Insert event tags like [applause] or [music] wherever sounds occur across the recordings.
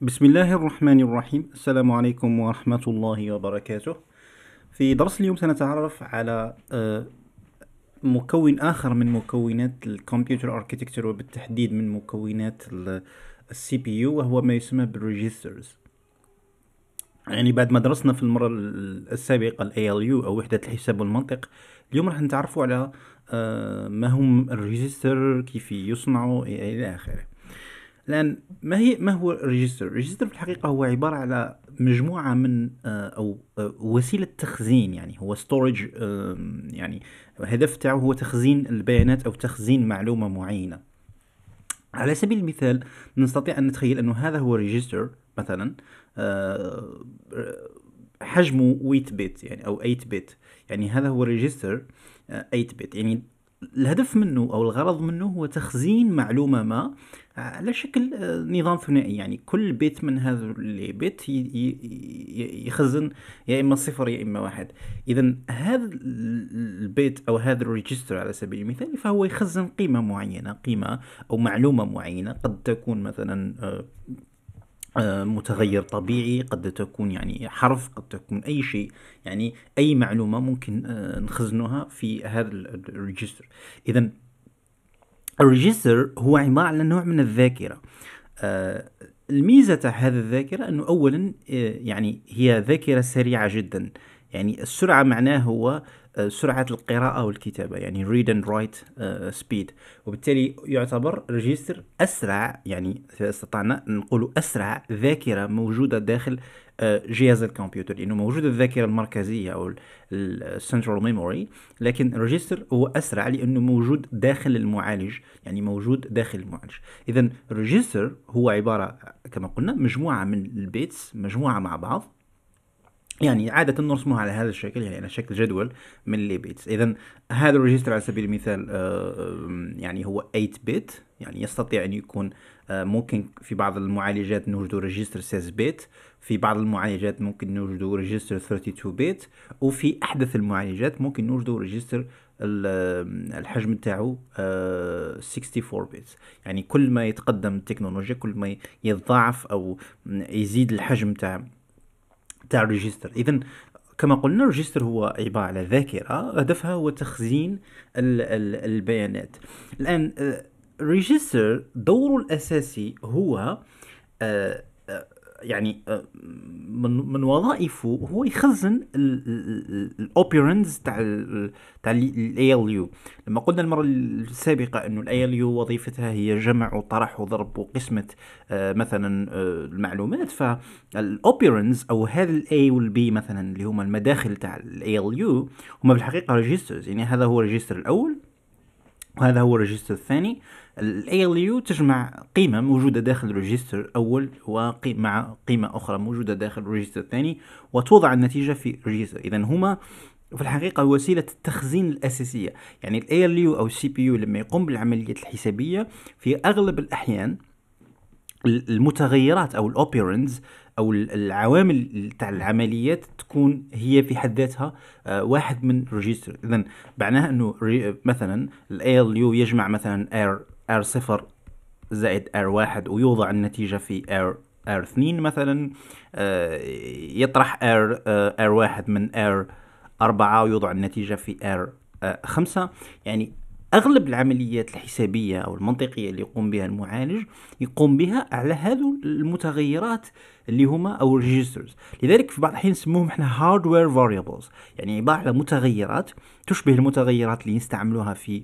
بسم الله الرحمن الرحيم السلام عليكم ورحمة الله وبركاته في درس اليوم سنتعرف على مكون آخر من مكونات الكمبيوتر أركيتكتر وبالتحديد من مكونات السي بي يو وهو ما يسمى بالريجسترز يعني بعد ما درسنا في المرة السابقة الـ ALU أو وحدة الحساب والمنطق اليوم راح نتعرفوا على ما هم الريجستر كيف يصنعوا إلى آخره الان ما هي ما هو الريجستر الريجستر في الحقيقه هو عباره على مجموعه من آه، او آه، وسيله تخزين يعني هو ستورج يعني الهدف تاعو هو تخزين البيانات او تخزين معلومه معينه على سبيل المثال نستطيع ان نتخيل انه هذا هو ريجستر مثلا آه، حجمه 8 بيت يعني او 8 بيت يعني هذا هو ريجستر 8 بيت يعني الهدف منه او الغرض منه هو تخزين معلومه ما على شكل آه، نظام ثنائي يعني كل بيت من هذا البيت يخزن يا اما صفر يا اما واحد اذا هذا البيت او هذا الريجستر على سبيل المثال فهو يخزن قيمه معينه قيمه او معلومه معينه قد تكون مثلا آه، آه، متغير طبيعي قد تكون يعني حرف قد تكون اي شيء يعني اي معلومه ممكن نخزنها في هذا الريجستر اذا الريجستر هو عبارة عن نوع من الذاكرة آه، الميزة تاع هذه الذاكرة أنه أولا آه، يعني هي ذاكرة سريعة جدا يعني السرعة معناه هو آه، سرعة القراءة والكتابة يعني read and write آه، speed وبالتالي يعتبر ريجستر أسرع يعني إذا استطعنا نقول أسرع ذاكرة موجودة داخل آه، جهاز الكمبيوتر لأنه موجودة الذاكرة المركزية أو السنترال ميموري لكن ريجستر هو أسرع لأنه موجود داخل المعالج يعني موجود داخل المعالج إذا ريجستر هو عبارة كما قلنا مجموعة من البيتس مجموعة مع بعض يعني عادة نرسمها على هذا الشكل يعني على شكل جدول من بيتس إذا هذا الريجستر على سبيل المثال آه، يعني هو 8 بيت يعني يستطيع أن يكون آه، ممكن في بعض المعالجات نوجد ريجستر 6 بيت في بعض المعالجات ممكن نوجد ريجستر 32 بيت وفي أحدث المعالجات ممكن نوجد ريجستر الحجم تاعو 64 بيت يعني كل ما يتقدم التكنولوجيا كل ما يتضاعف او يزيد الحجم تاع تاع الريجستر اذا كما قلنا الريجستر هو عبارة على ذاكرة هدفها هو تخزين الـ الـ البيانات الآن آه، الريجستر دوره الأساسي هو آه، يعني آه، من من وظائفه هو يخزن الاوبيرنز تاع تاع الاي ال يو لما قلنا المره السابقه انه الاي ال يو وظيفتها هي جمع وطرح وضرب وقسمه آه، مثلا آه، المعلومات فالاوبيرنز او هذا الاي والبي مثلا اللي هما المداخل تاع الاي ال يو هما بالحقيقه ريجسترز يعني هذا هو الريجستر الاول وهذا هو الريجستر الثاني الاي ال يو تجمع قيمه موجوده داخل الريجستر الاول مع قيمه اخرى موجوده داخل الريجستر الثاني وتوضع النتيجه في الريجستر اذا هما في الحقيقه وسيله التخزين الاساسيه يعني الاي ال يو او السي بي يو لما يقوم بالعمليات الحسابيه في اغلب الاحيان المتغيرات او الاوبيرنز او العوامل تاع العمليات تكون هي في حد ذاتها آه، واحد من ريجستر اذا معناها انه مثلا الاي ال يو يجمع مثلا ار R0 زائد R1 ويوضع النتيجة في R R2 مثلا آه، يطرح R آه، R1 من R4 ويوضع النتيجة في R5 يعني اغلب العمليات الحسابيه او المنطقيه اللي يقوم بها المعالج يقوم بها على هذو المتغيرات اللي هما او الريجسترز لذلك في بعض الاحيان نسموهم احنا هاردوير فاريبلز يعني عباره على متغيرات تشبه المتغيرات اللي نستعملوها في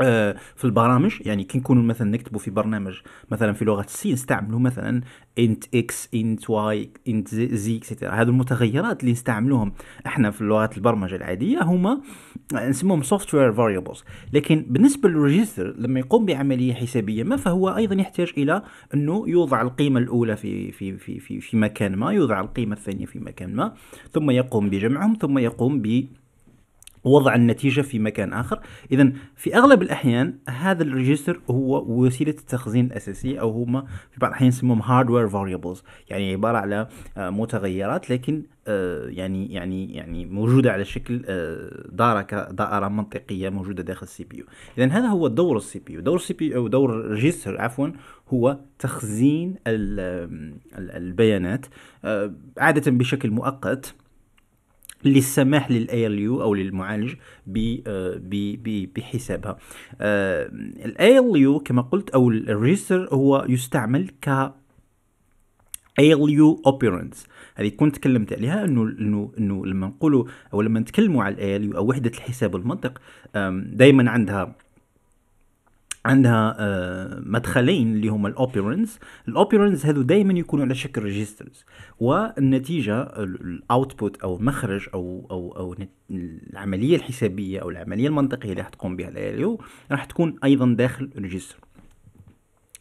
آه، في البرامج يعني كي نكونوا مثلا نكتبوا في برنامج مثلا في لغه السي نستعملوا مثلا انت اكس انت واي انت زي اكسترا هذو المتغيرات اللي نستعملوهم احنا في لغات البرمجه العاديه هما آه، نسموهم سوفت وير فاريبلز لكن بالنسبه للريجستر لما يقوم بعمليه حسابيه ما فهو ايضا يحتاج الى انه يوضع القيمه الاولى في في في في, في مكان ما يوضع القيمه الثانيه في مكان ما ثم يقوم بجمعهم ثم يقوم ب وضع النتيجة في مكان آخر إذا في أغلب الأحيان هذا الريجستر هو وسيلة التخزين الأساسية أو هما في بعض الأحيان يسموهم هاردوير variables يعني عبارة على آه، متغيرات لكن آه، يعني يعني يعني موجودة على شكل آه، دائرة دائره منطقية موجودة داخل السي بي يو إذا هذا هو دور السي بي يو دور السي بي أو دور الريجستر عفوا هو تخزين البيانات عادة بشكل مؤقت للسماح للاي ال يو او للمعالج بحسابها الاي آه، ال يو كما قلت او الريجستر هو يستعمل ك ALU operands هذه كنت تكلمت عليها انه انه انه لما نقولوا او لما نتكلموا على الاي او وحده الحساب المنطق دائما عندها عندها آه، مدخلين اللي هما الاوبيرنس الاوبيرنس هذو دائما يكونوا على شكل ريجسترز والنتيجه الاوتبوت او المخرج او او او العمليه الحسابيه او العمليه المنطقيه اللي راح تقوم بها الاليو راح تكون ايضا داخل ريجستر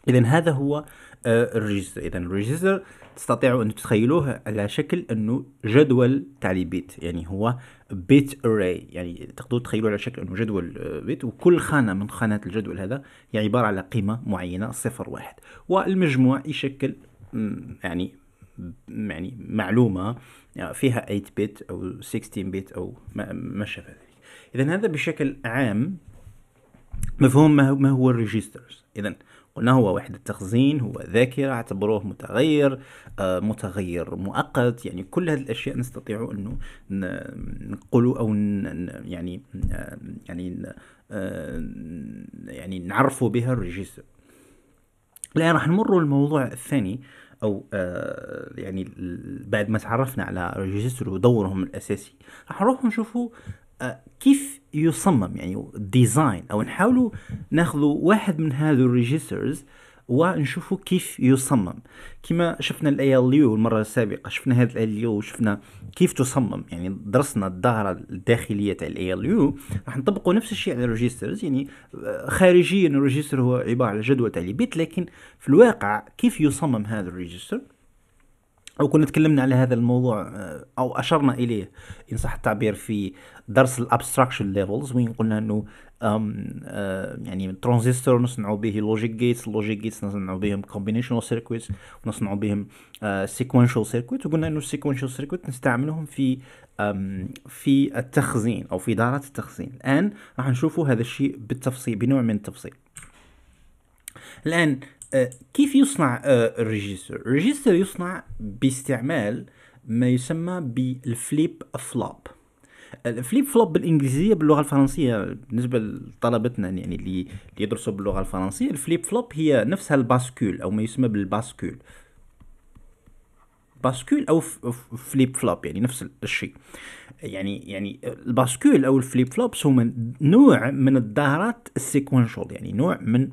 اذا هذا هو آه، الريجستر اذا الريجستر تستطيعوا ان تتخيلوه على شكل انه جدول تاع بيت يعني هو بيت اري يعني تقدروا تخيلوه على شكل انه جدول آه، بيت وكل خانه من خانات الجدول هذا هي عباره على قيمه معينه صفر واحد والمجموع يشكل يعني يعني معلومه آه، فيها 8 بيت او 16 بيت او ما شابه ذلك اذا هذا بشكل عام مفهوم ما هو الريجسترز اذا قلنا هو وحدة تخزين هو ذاكرة اعتبروه متغير آه، متغير مؤقت يعني كل هذه الأشياء نستطيع أنه نقول أو يعني آه، يعني آه، يعني نعرفوا بها الريجيستر الآن راح نمر للموضوع الثاني او يعني بعد ما تعرفنا على ريجستر ودورهم الاساسي راح نروح نشوفوا كيف يصمم يعني ديزاين او نحاولوا ناخذوا واحد من هذو الريجيسترز ونشوفوا كيف يصمم كما شفنا الاي ال يو المره السابقه شفنا هذا الاي ال يو وشفنا كيف تصمم يعني درسنا الدائره الداخليه تاع الاي ال يو راح نطبقوا نفس الشيء على الريجسترز يعني آه، خارجيا الريجستر هو عباره على جدول تاع بيت لكن في الواقع كيف يصمم هذا الريجستر أو كنا تكلمنا على هذا الموضوع آه، أو أشرنا إليه إن صح التعبير في درس الأبستراكشن ليفلز وين قلنا أنه آه، يعني ترانزستور نصنعوا به لوجيك جيتس لوجيك جيتس نصنعوا بهم كومبينيشنال سيركويتس ونصنعوا بهم سيكونشال آه، سيركويت وقلنا أنه السيكونشال سيركويت نستعملهم في في التخزين أو في إدارة التخزين الآن راح نشوفوا هذا الشيء بالتفصيل بنوع من التفصيل الآن كيف يصنع آه، الريجيستر الريجيستر يصنع باستعمال ما يسمى بالفليب فلوب الفليب فلوب بالانجليزيه باللغه الفرنسيه بالنسبه لطلبتنا يعني اللي يدرسوا باللغه الفرنسيه الفليب فلوب هي نفسها الباسكول او ما يسمى بالباسكول باسكول او فليب فلوب يعني نفس الشيء يعني يعني الباسكول او الفليب فلوبس من نوع من الظاهرات السيكونشال يعني نوع من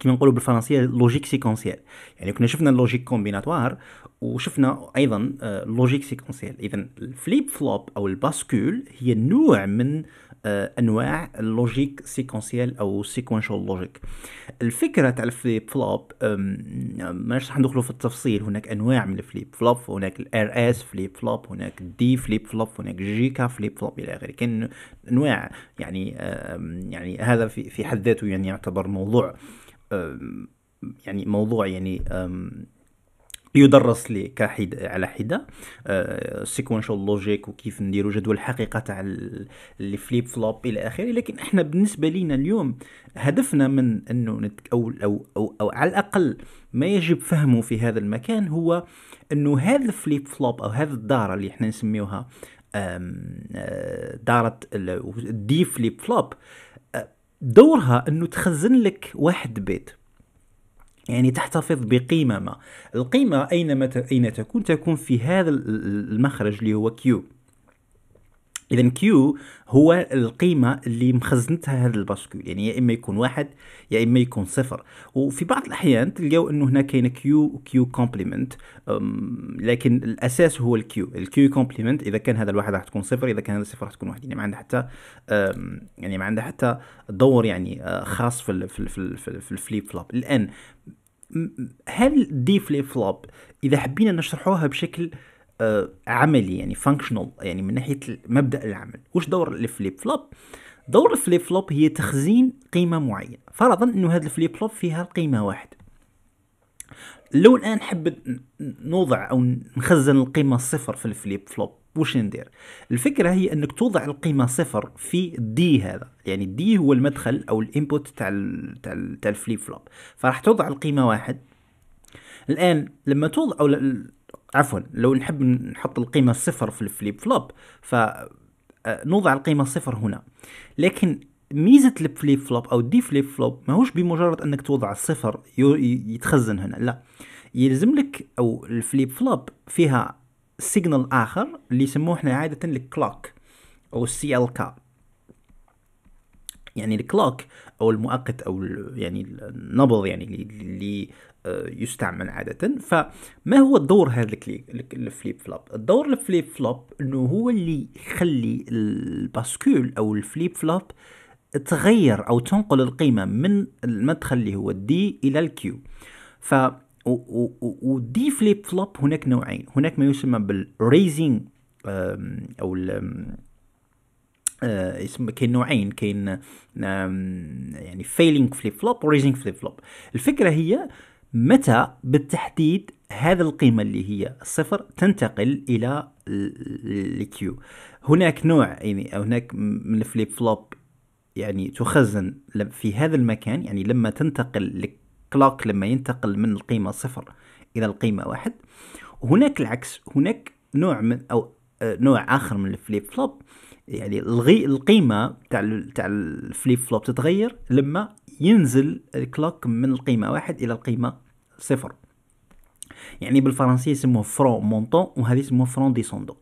كما نقولوا بالفرنسيه لوجيك سيكونسيال يعني كنا شفنا اللوجيك كومبيناتوار وشفنا ايضا اللوجيك سيكونسيال اذا الفليب فلوب او الباسكول هي نوع من آه, انواع اللوجيك سيكونسيال او سيكونشال لوجيك الفكره تاع الفليب فلوب ماناش راح ندخلوا في التفصيل هناك انواع من الفليب فلوب هناك الار اس فليب فلوب هناك دي فليب فلوب هناك جيكا فليب فلوب الى اخره كان انواع يعني يعني هذا في حد ذاته يعني يعتبر موضوع يعني موضوع يعني يدرس لي كحد على حده سيكونشال آه، لوجيك وكيف نديروا جدول الحقيقه تاع الفليب فلوب الى اخره لكن احنا بالنسبه لينا اليوم هدفنا من انه نتك أو, أو, او او على الاقل ما يجب فهمه في هذا المكان هو انه هذا الفليب فلوب او هذا الداره اللي احنا نسميوها آه، داره الدي فليب فلوب دورها انه تخزن لك واحد بيت يعني تحتفظ بقيمة ما القيمة أينما أين تكون تكون في هذا المخرج اللي هو كيو اذا كيو هو القيمه اللي مخزنتها هذا الباسكول يعني يا اما يكون واحد يا اما يكون صفر وفي بعض الاحيان تلقاو انه هنا كاين كيو كيو كومبليمنت لكن الاساس هو الكيو الكيو كومبليمنت اذا كان هذا الواحد راح تكون صفر اذا كان هذا الصفر راح تكون واحد يعني ما عنده حتى يعني ما عنده حتى دور يعني آه، خاص في في في, في, في الفليب فلوب الان هل دي فليب فلوب اذا حبينا نشرحوها بشكل آه، عملي يعني فانكشنال يعني من ناحيه مبدا العمل وش دور الفليب فلوب دور الفليب فلوب هي تخزين قيمه معينه فرضا انه هذا الفليب فلوب فيها قيمه واحده لو الان نحب نوضع او نخزن القيمه صفر في الفليب فلوب وش ندير الفكره هي انك توضع القيمه صفر في دي هذا يعني دي هو المدخل او الانبوت تاع تاع الفليب فلوب فراح توضع القيمه واحد الان لما توضع او عفوا لو نحب نحط القيمة صفر في الفليب فلوب فنوضع آه، القيمة صفر هنا لكن ميزة الفليب فلوب أو الدي فليب فلوب ماهوش بمجرد أنك توضع الصفر يتخزن هنا لا يلزم لك أو الفليب فلوب فيها سيجنال آخر اللي يسموه احنا عادة الكلوك أو السي ال كا يعني الكلوك او المؤقت او يعني النبض يعني اللي يستعمل عادة فما هو الدور هذا الفليب فلوب الدور الفليب فلوب انه هو اللي يخلي الباسكول او الفليب فلوب تغير او تنقل القيمة من المدخل اللي هو الدي الى الكيو ف ودي فليب فلوب هناك نوعين هناك ما يسمى بالريزين او اسم آه، كاين نوعين كاين يعني فيلينغ فليب فلوب وريزينغ فليب فلوب الفكره هي متى بالتحديد هذا القيمة اللي هي صفر تنتقل إلى الكيو هناك نوع يعني هناك من الفليب فلوب يعني تخزن في هذا المكان يعني لما تنتقل الكلوك لما ينتقل من القيمة صفر إلى القيمة واحد وهناك العكس هناك نوع من أو آه، نوع آخر من الفليب فلوب يعني القيمة تاع تاع الفليب فلوب تتغير لما ينزل الكلوك من القيمة واحد إلى القيمة صفر يعني بالفرنسية يسموه فرون مونتون وهذه يسموه فرون ديسوندون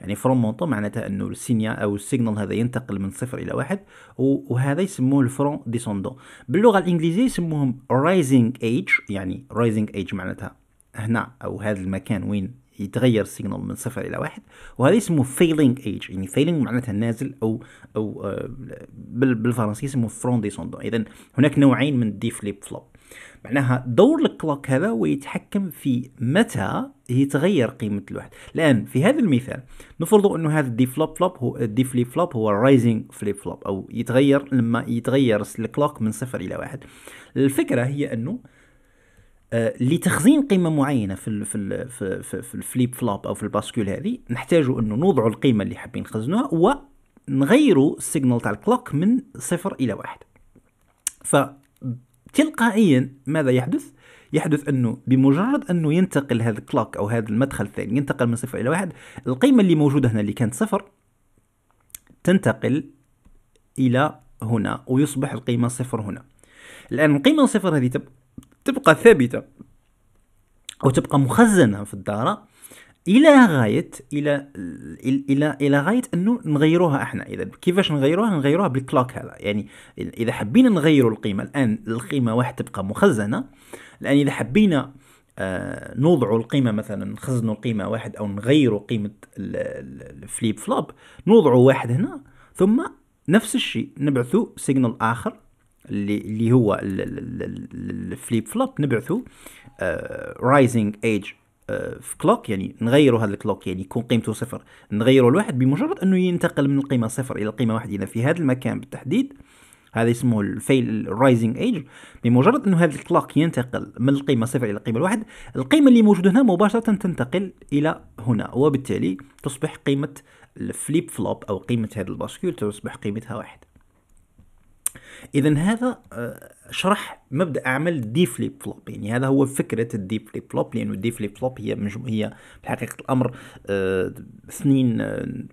يعني فرون مونتون معناتها انه السينيا او السيجنال هذا ينتقل من صفر الى واحد وهذا يسموه الفرون ديسوندون باللغه الانجليزيه يسموهم رايزنج ايج يعني رايزنج ايج معناتها هنا او هذا المكان وين يتغير السيجنال من صفر الى واحد وهذا اسمه فيلينج ايج يعني فيلينج معناتها نازل او او بالفرنسي اسمه فرون ديسوندون اذا هناك نوعين من الدي فليب فلوب معناها دور الكلوك هذا ويتحكم في متى يتغير قيمة الواحد الآن في هذا المثال نفرض أنه هذا الدي فلوب فلوب هو الدي فليب فلوب هو رايزنج فليب فلوب أو يتغير لما يتغير الكلوك من صفر إلى واحد الفكرة هي أنه آه، لتخزين قيمه معينه في ال في في الفليب فلوب او في الباسكول هذه نحتاجوا انه نوضعوا القيمه اللي حابين نخزنوها ونغيروا السيجنال تاع الكلوك من صفر الى واحد فتلقائيا ماذا يحدث؟ يحدث انه بمجرد انه ينتقل هذا الكلوك او هذا المدخل الثاني ينتقل من صفر الى واحد القيمه اللي موجوده هنا اللي كانت صفر تنتقل الى هنا ويصبح القيمه صفر هنا الان القيمه صفر هذه تبقى تبقى ثابته او تبقى مخزنه في الدار الى غايه الى الى الى غايه انه نغيروها احنا اذا كيفاش نغيروها نغيروها بالكلوك هذا يعني اذا حبينا نغيروا القيمه الان القيمه واحد تبقى مخزنه الان اذا حبينا آه القيمه مثلا نخزنوا قيمه واحد او نغيروا قيمه الفليب فلوب نوضعوا واحد هنا ثم نفس الشيء نبعثوا سيجنال اخر اللي اللي هو الفليب فلوب نبعثو رايزنج ايج في كلوك يعني نغيروا هذا الكلوك يعني يكون قيمته صفر نغيروا الواحد بمجرد انه ينتقل من القيمه صفر الى القيمه واحد اذا في هذا المكان بالتحديد هذا اسمه الفيل رايزنج ايج بمجرد انه هذا الكلوك ينتقل من القيمه صفر الى القيمه الواحد القيمه اللي موجوده هنا مباشره تنتقل الى هنا وبالتالي تصبح قيمه الفليب فلوب او قيمه هذا الباسكول تصبح قيمتها واحد اذا هذا آه، شرح مبدا اعمال دي فليب فلوب يعني هذا هو فكره الدي فليب فلوب لانه الدي فليب فلوب هي هي بحقيقه الامر آه، اثنين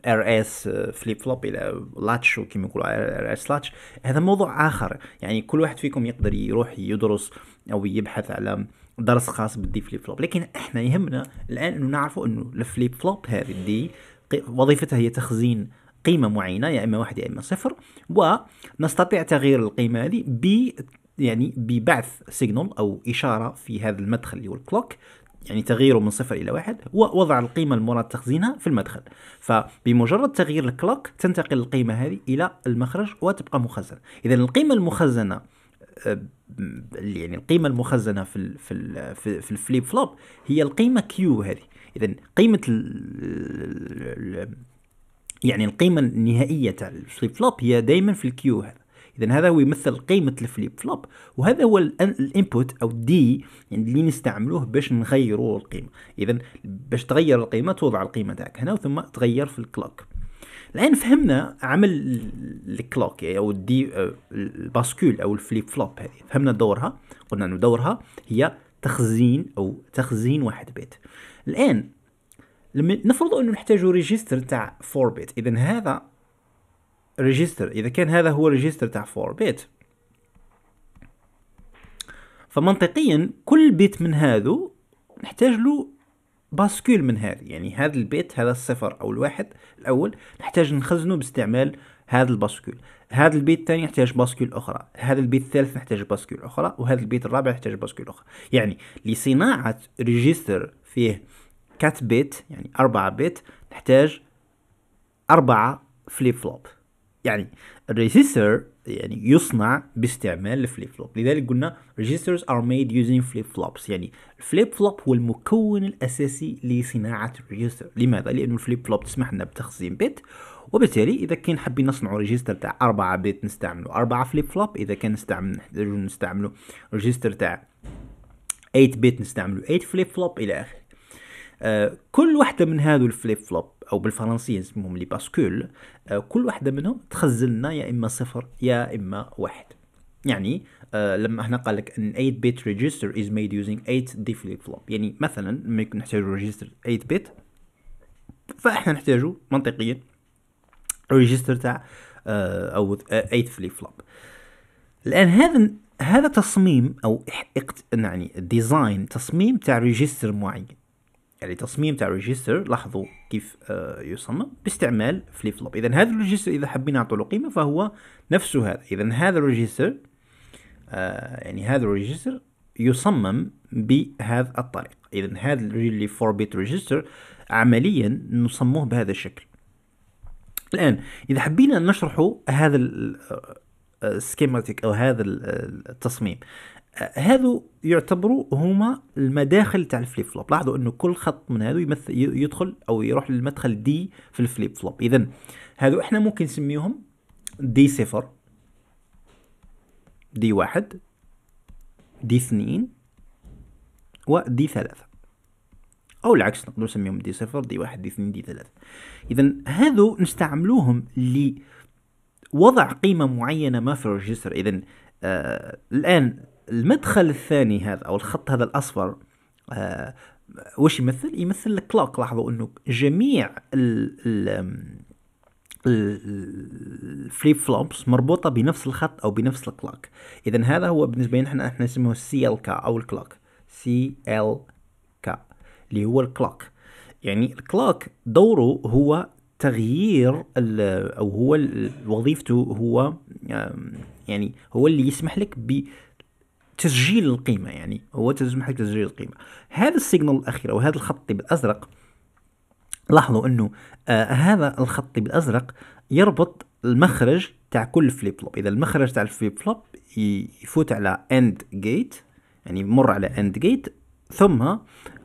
ار اس فليب فلوب الى لاتش وكما يقولوا ار اس لاتش هذا موضوع اخر يعني كل واحد فيكم يقدر يروح يدرس او يبحث على درس خاص بالدي فليب فلوب لكن احنا يهمنا الان انه نعرفوا انه الفليب فلوب هذه الدي وظيفتها هي تخزين قيمه معينه يا يعني اما واحد يا يعني اما صفر ونستطيع تغيير القيمه هذه ب يعني ببعث سيجنال او اشاره في هذا المدخل اللي هو الكلوك يعني تغييره من صفر الى واحد ووضع القيمه المراد تخزينها في المدخل فبمجرد تغيير الكلوك تنتقل القيمه هذه الى المخرج وتبقى مخزنه اذا القيمه المخزنه آه، يعني القيمه المخزنه في الـ في الـ في الفليب فلوب هي القيمه كيو هذه اذا قيمه يعني القيمة النهائية تاع الفليب فلوب هي دائما في الكيو هذا اذا هذا هو يمثل قيمة الفليب فلوب وهذا هو الانبوت او الدي يعني اللي نستعملوه باش نغيروا القيمة اذا باش تغير القيمة توضع القيمة تاعك هنا ثم تغير في الكلوك الان فهمنا عمل الكلوك يعني او الدي الباسكول او الفليب فلوب هذه فهمنا دورها قلنا انه دورها هي تخزين او تخزين واحد بيت الان لما نفرض انه نحتاج ريجستر تاع 4 بيت اذا هذا ريجستر اذا كان هذا هو ريجستر تاع 4 بيت فمنطقيا كل بيت من هذو نحتاج له باسكول من هذا يعني هذا البيت هذا الصفر او الواحد الاول نحتاج نخزنه باستعمال هذا الباسكول هذا البيت الثاني يحتاج باسكول اخرى هذا البيت الثالث يحتاج باسكول اخرى وهذا البيت الرابع يحتاج باسكول اخرى يعني لصناعه ريجستر فيه كات بيت يعني أربعة بيت نحتاج أربعة فليب فلوب يعني الريجيستر يعني يصنع باستعمال الفليب فلوب لذلك قلنا ريجيسترز ار ميد يوزين فليب فلوبس يعني الفليب فلوب هو المكون الأساسي لصناعة الريجيستر لماذا؟ لان الفليب فلوب تسمح لنا بتخزين بيت وبالتالي إذا كان حابين نصنعوا ريجستر تاع أربعة بيت نستعملوا أربعة فليب فلوب إذا كان نستعمل نحتاج نستعملوا ريجستر تاع 8 بيت نستعملوا 8 فليب فلوب إلى آخره آه، كل واحدة من هذو الفليب فلوب او بالفرنسية اسمهم لي باسكول آه، كل واحدة منهم تخزن لنا يا اما صفر يا اما واحد يعني آه، لما هنا قال لك ان 8 bit ريجستر از ميد يوزينغ 8 دي فليب فلوب يعني مثلا لما يكون نحتاج ريجستر 8 bit فاحنا نحتاجه منطقيا ريجستر تاع او 8 فليب فلوب الان هذا هذا تصميم او يعني ديزاين تصميم تاع ريجستر معين يعني تصميم تاع ريجستر لاحظوا كيف آه، يصمم باستعمال فليب فلوب اذا هذا الريجستر اذا حبينا نعطوا له قيمه فهو نفسه هذا اذا هذا الريجستر آه، يعني هذا الريجستر يصمم بهذا الطريق اذا هذا اللي 4 بيت ريجستر عمليا نصممه بهذا الشكل الان اذا حبينا نشرحوا هذا السكيماتيك آه، او هذا التصميم هذو يعتبروا هما المداخل تاع الفليب فلوب لاحظوا انه كل خط من هذو يمثل يدخل او يروح للمدخل دي في الفليب فلوب اذا هذو احنا ممكن نسميهم دي صفر دي واحد دي اثنين ودي ثلاثة أو العكس نقدر نسميهم دي صفر دي واحد دي اثنين دي ثلاثة إذا هذو نستعملوهم لوضع قيمة معينة ما في الريجستر إذا آه الآن المدخل الثاني هذا او الخط هذا الاصفر آه وش يمثل يمثل الكلاك لاحظوا انه جميع ال الفليب فلوبس مربوطة بنفس الخط أو بنفس الكلاك إذا هذا هو بالنسبة لنا احنا احنا نسميه سي ال كا أو الكلاك سي ال كا اللي هو الكلاك يعني الكلاك دوره هو تغيير أو هو وظيفته هو يعني هو اللي يسمح لك ب تسجيل القيمه يعني هو تسمح لك تسجيل القيمه هذا السيجنال الاخير او هذا الخط بالأزرق لاحظوا انه آه هذا الخط بالأزرق يربط المخرج تاع كل فليب فلوب اذا المخرج تاع الفليب فلوب يفوت على اند جيت يعني يمر على اند جيت ثم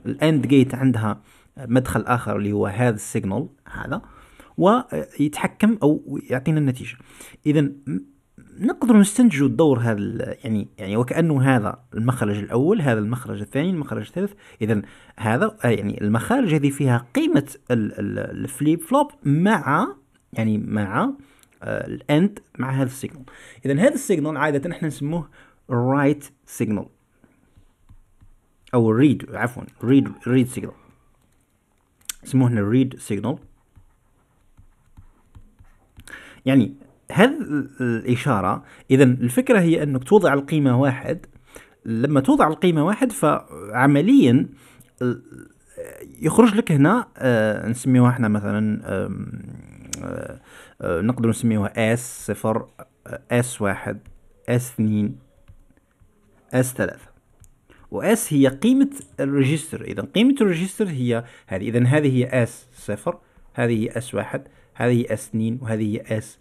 الاند جيت عندها مدخل اخر اللي هو هذا السيجنال هذا ويتحكم آه، او يعطينا النتيجه اذا نقدر نستنتجوا الدور هذا يعني يعني وكانه هذا المخرج الاول هذا المخرج الثاني المخرج الثالث اذا هذا آه، يعني المخارج هذه فيها قيمه الفليب فلوب مع يعني مع آه، الاند مع هذا السيجنال اذا هذا السيجنال عاده احنا نسموه رايت سيجنال او ريد عفوا ريد ريد سيجنال نسموه هنا ريد سيجنال يعني هذه الإشارة إذا الفكرة هي أنك توضع القيمة واحد لما توضع القيمة واحد فعمليا يخرج لك هنا آه، نسميوها احنا مثلا آه، آه، نقدر نسميوها اس صفر اس واحد اس اثنين اس ثلاثة واس هي قيمة الريجستر اذا قيمة الريجستر هي هذه اذا هذه هي اس صفر هذه هي اس واحد هذه اس اثنين وهذه هي اس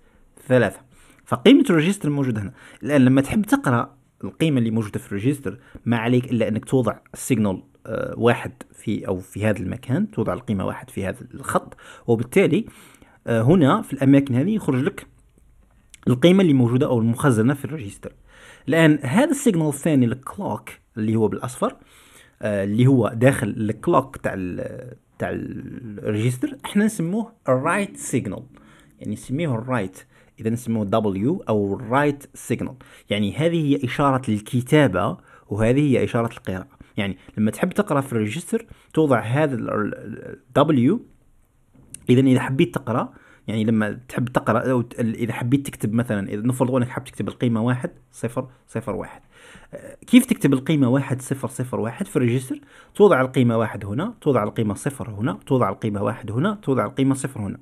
ثلاثة فقيمة الريجستر موجودة هنا الآن لما تحب تقرأ القيمة اللي موجودة في الريجستر ما عليك إلا أنك توضع السيجنال آه، واحد في أو في هذا المكان توضع القيمة واحد في هذا الخط وبالتالي آه، هنا في الأماكن هذه يخرج لك القيمة اللي موجودة أو المخزنة في الريجستر الآن هذا السيجنال الثاني الكلوك اللي هو بالأصفر آه، اللي هو داخل الكلوك تاع تاع الريجستر احنا نسموه الرايت سيجنال يعني نسميه الرايت right اذا نسموه دبليو او رايت سيجنال يعني هذه هي اشاره الكتابه وهذه هي اشاره القراءه يعني لما تحب تقرا في الريجستر توضع هذا دبليو اذا اذا حبيت تقرا يعني لما تحب تقرا او اذا حبيت تكتب مثلا اذا نفرض انك حاب تكتب القيمه واحد صفر صفر واحد آه، كيف تكتب القيمه واحد صفر صفر واحد في الريجستر توضع القيمه واحد هنا توضع القيمه صفر هنا توضع القيمه واحد هنا توضع القيمه صفر هنا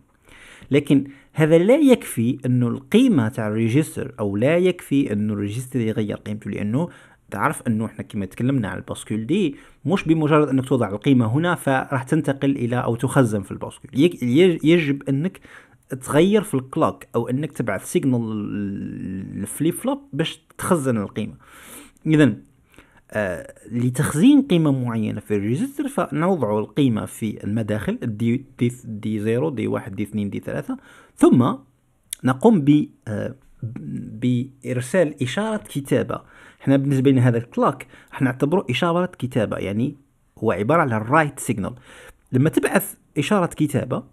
لكن هذا لا يكفي انه القيمه تاع الريجستر او لا يكفي انه الريجستر يغير قيمته لانه تعرف انه احنا كما تكلمنا على الباسكول دي مش بمجرد انك توضع القيمه هنا فراح تنتقل الى او تخزن في الباسكول يجب انك تغير في الكلوك او انك تبعث سيجنال للفليب فلوب باش تخزن القيمه اذا آه، لتخزين قيمة معينة في الريجستر فنوضع القيمة في المداخل دي, دي, دي 0 دي 1 دي 2 دي 3 ثم نقوم آه، ب بإرسال إشارة كتابة احنا بالنسبة لنا هذا الكلاك راح نعتبره إشارة كتابة يعني هو عبارة على الرايت سيجنال لما تبعث إشارة كتابة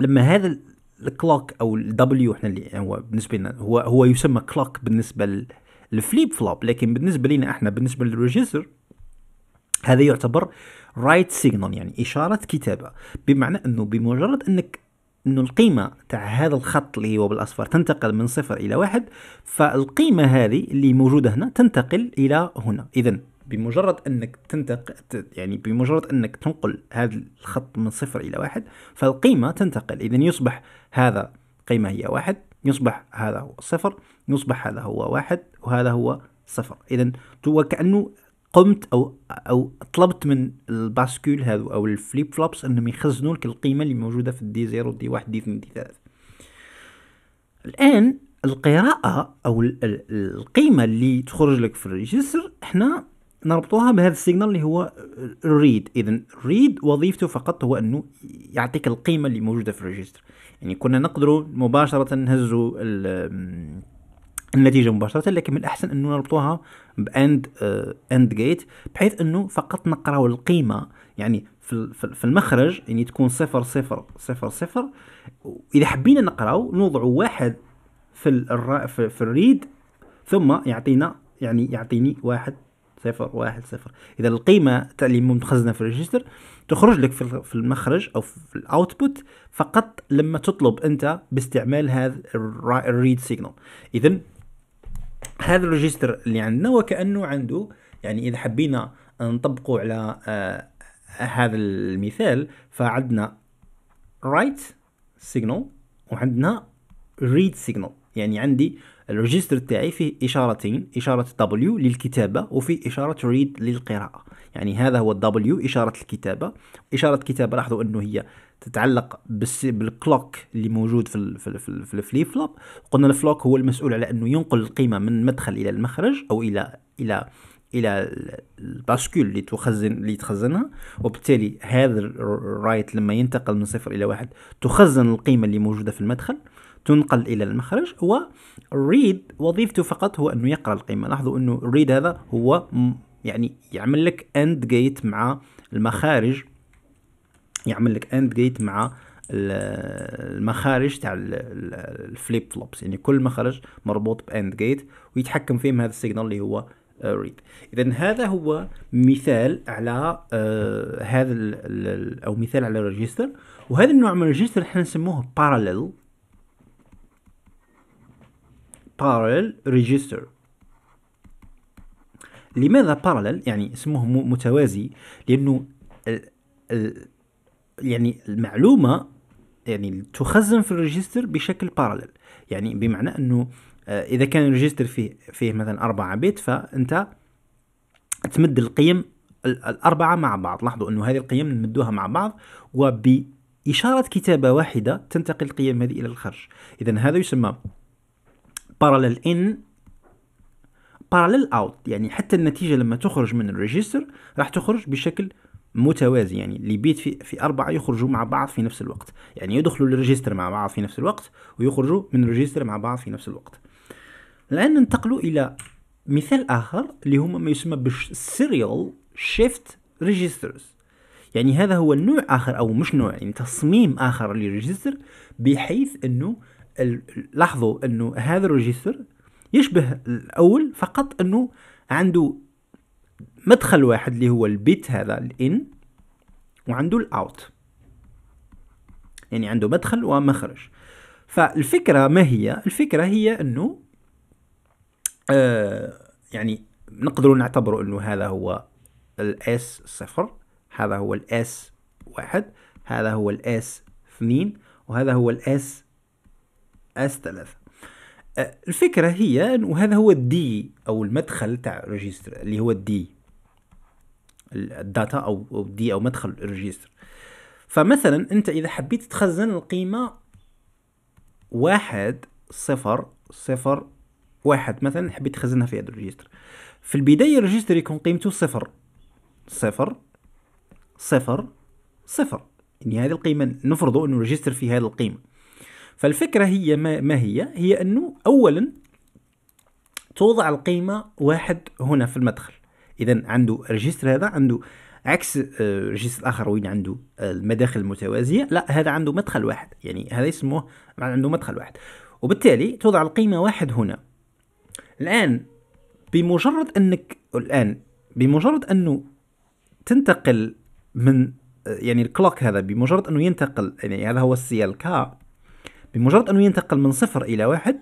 لما هذا الكلوك او الدبليو احنا اللي هو بالنسبه لنا هو هو يسمى كلوك بالنسبه الفليب فلوب لكن بالنسبه لنا احنا بالنسبه للريجستر هذا يعتبر رايت سيجنال يعني اشاره كتابه بمعنى انه بمجرد انك انه القيمه تاع هذا الخط اللي هو بالاصفر تنتقل من صفر الى واحد فالقيمه هذه اللي موجوده هنا تنتقل الى هنا اذا بمجرد انك تنتقل يعني بمجرد انك تنقل هذا الخط من صفر الى واحد فالقيمه تنتقل اذا يصبح هذا قيمه هي واحد يصبح هذا هو صفر يصبح هذا هو واحد وهذا هو صفر إذا وكأنه قمت أو أو طلبت من الباسكول هذا أو الفليب فلوبس أنهم يخزنوا لك القيمة اللي موجودة في الدي زيرو دي واحد دي اثنين دي ثلاثة الآن القراءة أو القيمة اللي تخرج لك في الريجستر احنا نربطوها بهذا السيجنال اللي هو الريد اذا الريد وظيفته فقط هو انه يعطيك القيمه اللي موجوده في الريجستر يعني كنا نقدروا مباشرة نهزوا النتيجه مباشره لكن من الاحسن انه نربطوها باند اند جيت بحيث انه فقط نقرأ القيمه يعني في, في المخرج يعني تكون صفر صفر صفر صفر اذا حبينا نقراو نوضعوا واحد في الرا في, في الريد ثم يعطينا يعني يعطيني واحد صفر واحد صفر اذا القيمه تاع اللي مخزنه في الريجستر تخرج لك في المخرج او في الاوتبوت فقط لما تطلب انت باستعمال هذا الريد سيجنال اذا هذا الريجستر اللي عندنا وكانه عنده يعني اذا حبينا نطبقه على آه هذا المثال فعندنا رايت سيجنال وعندنا ريد سيجنال يعني عندي الريجستر تاعي فيه اشارتين اشاره W للكتابه وفيه اشاره ريد للقراءه يعني هذا هو W اشاره الكتابه اشاره الكتابه لاحظوا انه هي تتعلق بالكلوك اللي موجود في ال في, ال في, فلوب قلنا الفلوك هو المسؤول على انه ينقل القيمه من المدخل الى المخرج او الى الى الى الباسكول اللي تخزن اللي تخزنها وبالتالي هذا الرايت لما ينتقل من صفر الى واحد تخزن القيمه اللي موجوده في المدخل تنقل إلى المخرج هو read وظيفته فقط هو أنه يقرأ القيمة لاحظوا أنه read هذا هو يعني يعمل لك اند جيت مع المخارج يعمل لك اند جيت مع المخارج تاع الفليب فلوبس يعني كل مخرج مربوط باند جيت ويتحكم فيه هذا السيجنال اللي هو ريد آه، اذا هذا هو مثال على آه هذا او مثال على الريجستر وهذا النوع من الريجستر احنا نسموه باراليل parallel register لماذا parallel يعني اسمه متوازي لأنه الـ الـ يعني المعلومة يعني تخزن في الريجستر بشكل parallel يعني بمعنى أنه آه، إذا كان الريجستر فيه فيه مثلا أربعة بيت فأنت تمد القيم الأربعة مع بعض لاحظوا أنه هذه القيم نمدوها مع بعض وبإشارة كتابة واحدة تنتقل القيم هذه إلى الخارج إذا هذا يسمى parallel in parallel out يعني حتى النتيجة لما تخرج من الريجستر راح تخرج بشكل متوازي يعني اللي بيت في, في أربعة يخرجوا مع بعض في نفس الوقت يعني يدخلوا للريجستر مع بعض في نفس الوقت ويخرجوا من الريجستر مع بعض في نفس الوقت الآن ننتقلوا إلى مثال آخر اللي هما ما يسمى بالسيريال شيفت ريجسترز يعني هذا هو نوع آخر أو مش نوع يعني تصميم آخر للريجستر بحيث أنه لاحظوا انه هذا الريجستر يشبه الاول فقط انه عنده مدخل واحد اللي هو البيت هذا الان وعنده الاوت يعني عنده مدخل ومخرج فالفكره ما هي الفكره هي انه آه يعني نقدروا نعتبروا انه هذا هو الاس صفر هذا هو الاس واحد هذا هو الاس اثنين وهذا هو الاس اس 3 أه، الفكره هي وهذا هو الدي او المدخل تاع الريجستر اللي هو الدي الداتا او الدي او مدخل الريجستر فمثلا انت اذا حبيت تخزن القيمه واحد صفر صفر واحد مثلا حبيت تخزنها في هذا الريجستر في البدايه الريجستر يكون قيمته صفر صفر صفر صفر يعني هذه القيمه نفرض انه الريجستر في هذه القيمه فالفكرة هي ما, ما هي هي أنه أولا توضع القيمة واحد هنا في المدخل إذا عنده ريجستر هذا عنده عكس آه، ريجستر آخر وين عنده آه، المداخل المتوازية لا هذا عنده مدخل واحد يعني هذا يسموه عنده مدخل واحد وبالتالي توضع القيمة واحد هنا الآن بمجرد أنك الآن بمجرد أنه تنتقل من آه، يعني الكلوك هذا بمجرد أنه ينتقل يعني هذا هو السيال كا بمجرد أنه ينتقل من صفر إلى واحد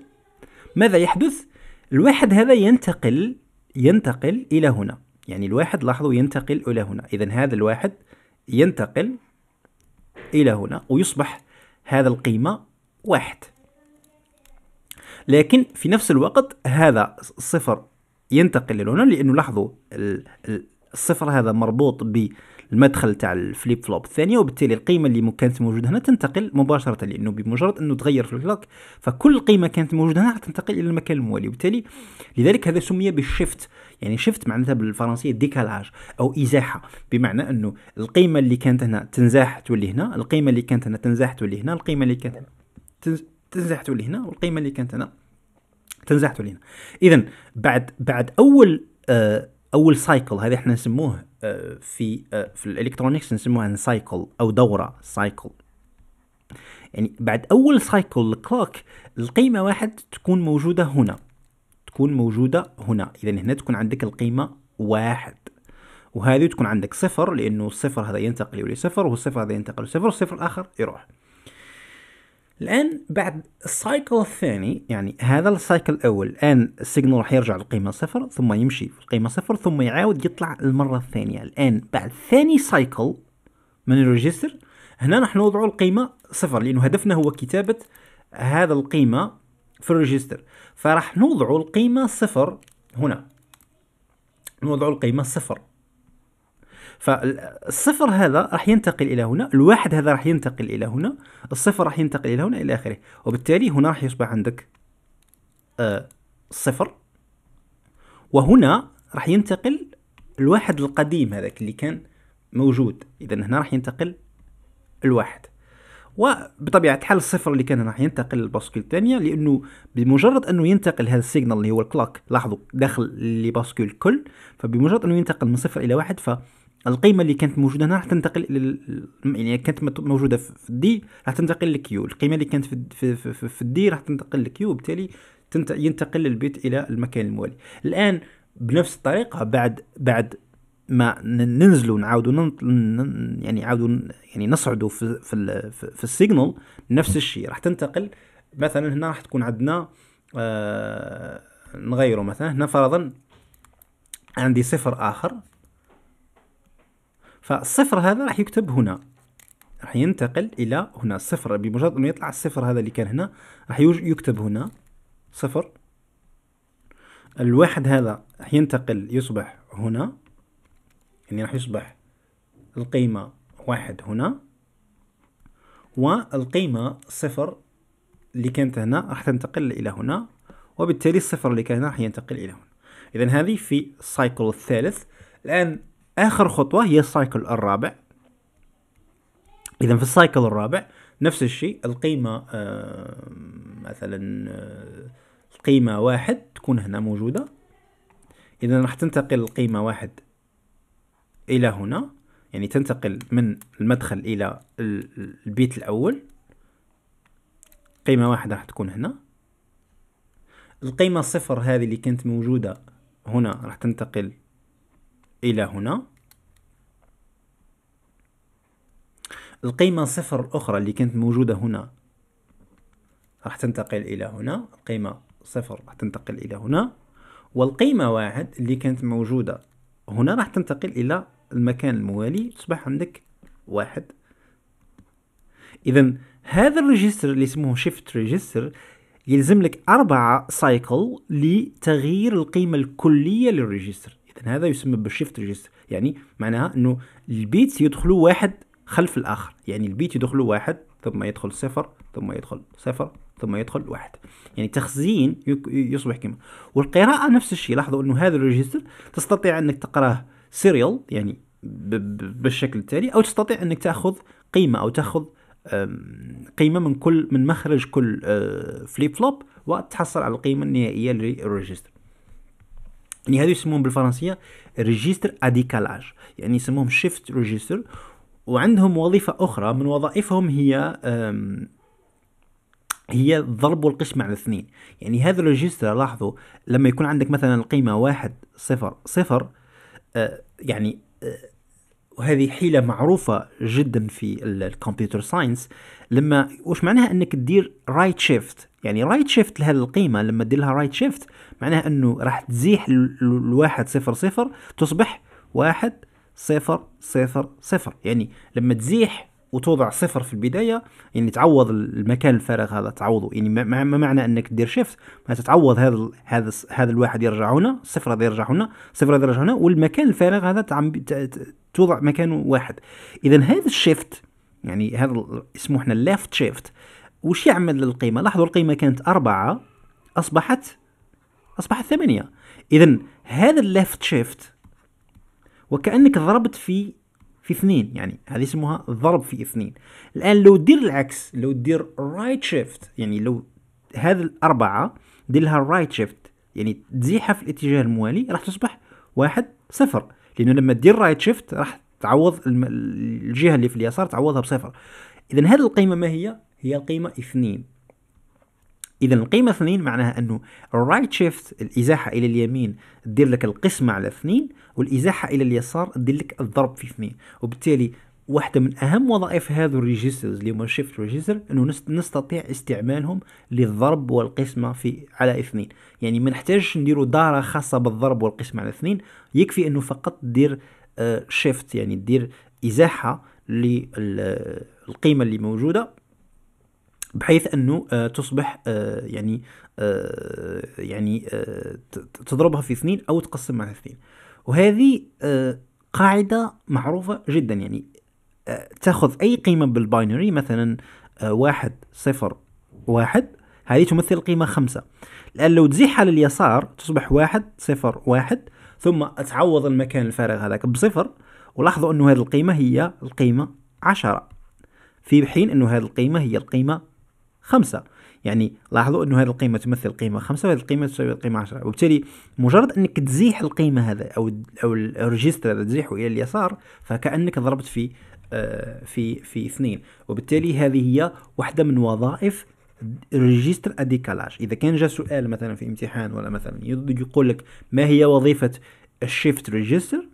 ماذا يحدث؟ الواحد هذا ينتقل ينتقل إلى هنا يعني الواحد لاحظوا ينتقل إلى هنا إذا هذا الواحد ينتقل إلى هنا ويصبح هذا القيمة واحد لكن في نفس الوقت هذا الصفر ينتقل إلى هنا لأنه لاحظوا الصفر هذا مربوط ب المدخل تاع الفليب فلوب الثانيه وبالتالي القيمه اللي كانت موجوده هنا تنتقل مباشره لانه بمجرد انه تغير في الكلاك فكل قيمه كانت موجوده هنا تنتقل الى المكان الموالي وبالتالي لذلك هذا سمي بالشيفت يعني شيفت معناتها بالفرنسيه ديكالاج او ازاحه بمعنى انه القيمه اللي كانت هنا تنزاح تولي هنا القيمه اللي كانت هنا تنزاح تولي هنا القيمه اللي كانت هنا تنزاح تولي هنا والقيمه اللي كانت هنا تنزاح تولي هنا اذا بعد بعد اول آه اول سايكل هذا احنا نسموه آه، في آه، في الالكترونيكس نسموها سايكل او دوره سايكل يعني بعد اول سايكل الكلوك القيمه واحد تكون موجوده هنا تكون موجوده هنا اذا هنا تكون عندك القيمه واحد وهذه تكون عندك صفر لانه الصفر هذا ينتقل لصفر والصفر هذا ينتقل لصفر والصفر الاخر يروح الان بعد السايكل الثاني يعني هذا السايكل الاول الان السيجنال راح يرجع للقيمه صفر ثم يمشي في القيمه صفر ثم يعاود يطلع المره الثانيه الان بعد ثاني سايكل من الريجستر هنا راح نوضع القيمه صفر لانه هدفنا هو كتابه هذا القيمه في الريجستر فراح نوضع القيمه صفر هنا نوضع القيمه صفر فالصفر هذا راح ينتقل الى هنا الواحد هذا راح ينتقل الى هنا الصفر راح ينتقل الى هنا الى اخره وبالتالي هنا راح يصبح عندك آه، صفر وهنا راح ينتقل الواحد القديم هذاك اللي كان موجود اذا هنا راح ينتقل الواحد وبطبيعه الحال الصفر اللي كان راح ينتقل للباسكيل الثانيه لانه بمجرد انه ينتقل هذا السيجنال اللي هو الكلوك لاحظوا داخل لباسكيل كل فبمجرد انه ينتقل من صفر الى واحد ف القيمه اللي كانت موجوده هنا راح تنتقل الى يعني كانت موجوده في الدي راح تنتقل لكيو القيمه اللي كانت في في, في, في الدي راح تنتقل لكيو وبالتالي ينتقل البيت الى المكان الموالي الان بنفس الطريقه بعد بعد ما ننزلوا نعاودوا يعني نعاودوا يعني نصعدوا في في, في السيجنال نفس الشيء راح تنتقل مثلا هنا راح تكون عندنا آه... نغيره مثلا هنا فرضا عندي صفر اخر فالصفر هذا راح يكتب هنا راح ينتقل الى هنا صفر بمجرد انه يطلع الصفر هذا اللي كان هنا راح يكتب هنا صفر الواحد هذا راح ينتقل يصبح هنا يعني راح يصبح القيمة واحد هنا والقيمة صفر اللي كانت هنا راح تنتقل إلى هنا وبالتالي الصفر اللي كان هنا راح ينتقل إلى هنا إذا هذه في السايكل الثالث الآن اخر خطوه هي السايكل الرابع اذا في السايكل الرابع نفس الشيء القيمه آه مثلا القيمه آه، واحد تكون هنا موجوده اذا راح تنتقل القيمه واحد الى هنا يعني تنتقل من المدخل الى البيت الاول قيمه واحد راح تكون هنا القيمه صفر هذه اللي كانت موجوده هنا راح تنتقل إلى هنا القيمة صفر الأخرى اللي كانت موجودة هنا راح تنتقل إلى هنا القيمة صفر راح تنتقل إلى هنا والقيمة واحد اللي كانت موجودة هنا راح تنتقل إلى المكان الموالي تصبح عندك واحد إذا هذا الريجستر اللي اسمه شيفت ريجستر يلزم لك أربعة سايكل لتغيير القيمة الكلية للريجستر لكن يعني هذا يسمى بالشيفت ريجستر يعني معناها انه البيتس يدخلوا واحد خلف الاخر يعني البيت يدخلوا واحد ثم يدخل صفر ثم يدخل صفر ثم يدخل واحد يعني تخزين يصبح كما والقراءة نفس الشيء لاحظوا انه هذا الريجستر تستطيع انك تقراه سيريال يعني بالشكل التالي او تستطيع انك تاخذ قيمة او تاخذ قيمة من كل من مخرج كل فليب آه، فلوب وتحصل على القيمة النهائية للريجستر يعني هذو يسموهم بالفرنسيه ريجستر اديكالاج يعني يسموهم شيفت ريجستر وعندهم وظيفه اخرى من وظائفهم هي هي الضرب والقسم على الاثنين يعني هذا الريجستر لاحظوا لما يكون عندك مثلا القيمه واحد صفر صفر آه، يعني آه، وهذه حيله معروفه جدا في الكمبيوتر ساينس لما وش معناها انك تدير رايت شيفت يعني رايت شيفت لهذه القيمه لما دير لها رايت شيفت معناها انه راح تزيح الواحد صفر صفر تصبح واحد صفر صفر صفر يعني لما تزيح وتوضع صفر في البداية يعني تعوض المكان الفارغ هذا تعوضه يعني ما معنى انك تدير شيفت ما تتعوض هذا هذا هذا الواحد يرجع هنا الصفر هذا يرجع هنا الصفر هذا يرجع هنا والمكان الفارغ هذا توضع مكانه واحد اذا هذا الشيفت يعني هذا اسمه احنا ليفت شيفت وش يعمل للقيمه لاحظوا القيمه كانت أربعة اصبحت اصبحت ثمانية اذا هذا الليفت شيفت وكانك ضربت في في اثنين يعني هذه اسمها ضرب في اثنين الان لو دير العكس لو دير رايت شيفت يعني لو هذه الاربعه دير لها رايت شيفت يعني تزيحها في الاتجاه الموالي راح تصبح واحد صفر لانه لما دير رايت شيفت راح تعوض الجهه اللي في اليسار تعوضها بصفر اذا هذه القيمه ما هي هي القيمة اثنين إذا القيمة اثنين معناها أنه الرايت شيفت الإزاحة إلى اليمين تدير لك القسمة على اثنين والإزاحة إلى اليسار تدير لك الضرب في اثنين وبالتالي واحدة من أهم وظائف هذو الريجسترز اللي هما الشيفت ريجستر أنه نستطيع استعمالهم للضرب والقسمة في على اثنين يعني ما نحتاجش نديروا دارة خاصة بالضرب والقسمة على اثنين يكفي أنه فقط دير شيفت آه، يعني دير إزاحة للقيمة اللي موجودة بحيث انه آه، تصبح آه، يعني آه، يعني تضربها في اثنين او تقسم على اثنين وهذه قاعدة معروفة جدا يعني تاخذ اي قيمة بالباينري مثلا واحد صفر واحد هذه تمثل قيمة خمسة لأن لو تزيحها لليسار تصبح واحد صفر واحد ثم تعوض المكان الفارغ هذاك بصفر ولاحظوا أنه هذه القيمة هي القيمة عشرة في حين أنه هذه القيمة هي القيمة خمسة يعني لاحظوا انه هذه القيمه تمثل قيمه خمسة وهذه القيمه تساوي القيمه عشرة وبالتالي مجرد انك تزيح القيمه هذا او او الريجستر هذا تزيحه الى اليسار فكانك ضربت في آه، في في اثنين وبالتالي هذه هي واحده من وظائف ريجستر اديكالاج اذا كان جاء سؤال مثلا في امتحان ولا مثلا يقول لك ما هي وظيفه الشيفت ريجستر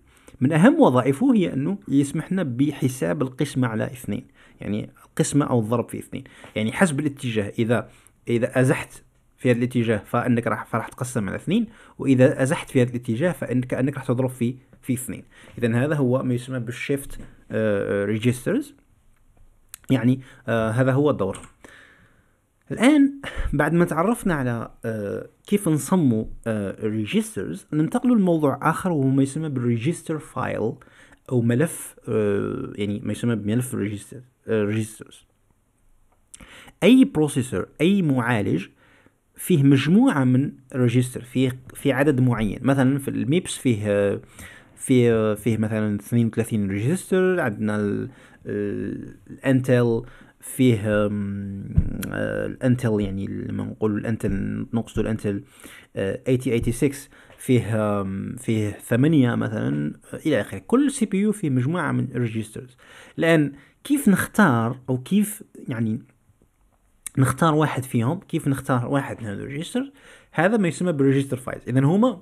من اهم وظائفه هي انه يسمح لنا بحساب القسمه على اثنين يعني القسمه او الضرب في اثنين يعني حسب الاتجاه اذا اذا ازحت في هذا الاتجاه فانك راح فراح تقسم على اثنين واذا ازحت في هذا الاتجاه فانك انك راح تضرب في في اثنين اذا هذا هو ما يسمى بالشيفت ريجسترز آه، يعني آه، هذا هو الدور الآن بعد ما تعرفنا على آه، كيف نصمم ريجسترز ننتقل لموضوع آخر وهو ما يسمى بالريجستر فايل او ملف آه، يعني ما يسمى بملف آه، ريجسترز اي بروسيسور اي معالج فيه مجموعه من ريجستر فيه في عدد معين مثلا في الميبس فيه فيه فيه مثلا 32 ريجستر عندنا الانتل آه، فيه الانتل يعني لما نقول الانتل نقصد الانتل 8086 فيه فيه ثمانية مثلا إلى آخره كل سي بي يو فيه مجموعة من الريجسترز الآن كيف نختار أو كيف يعني نختار واحد فيهم كيف نختار واحد من هذا الريجستر هذا ما يسمى بالريجستر فايلز إذا هما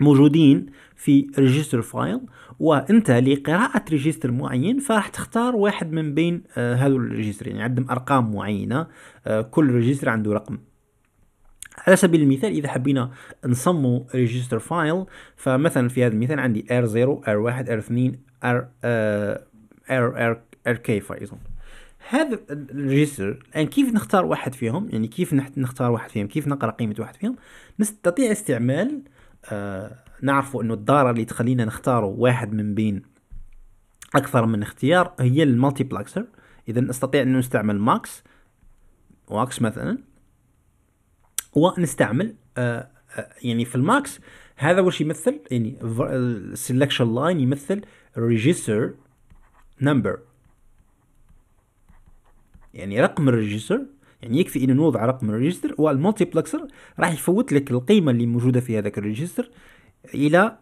موجودين في ريجستر فايل وانت لقراءة ريجستر معين فراح تختار واحد من بين آه، هذول الريجستر يعني عندهم ارقام معينة آه، كل ريجستر عنده رقم على سبيل المثال اذا حبينا نصمو ريجستر فايل فمثلا في هذا المثال عندي r0 r1 r2 r r rk فور اكزومبل هذا الريجستر يعني كيف نختار واحد فيهم يعني كيف نختار واحد فيهم كيف نقرا قيمه واحد فيهم نستطيع استعمال آه نعرفوا انه الداره اللي تخلينا نختاروا واحد من بين اكثر من اختيار هي المالتيبلاكسر اذا نستطيع ان نستعمل ماكس واكس مثلا ونستعمل آه، آه، يعني في الماكس هذا وش يمثل يعني السلكشن آه، لاين يمثل ريجستر نمبر يعني رقم الريجستر يعني يكفي ان نوضع رقم الريجستر والمالتيبلكسر راح يفوت لك القيمه اللي موجوده في هذاك الريجستر الى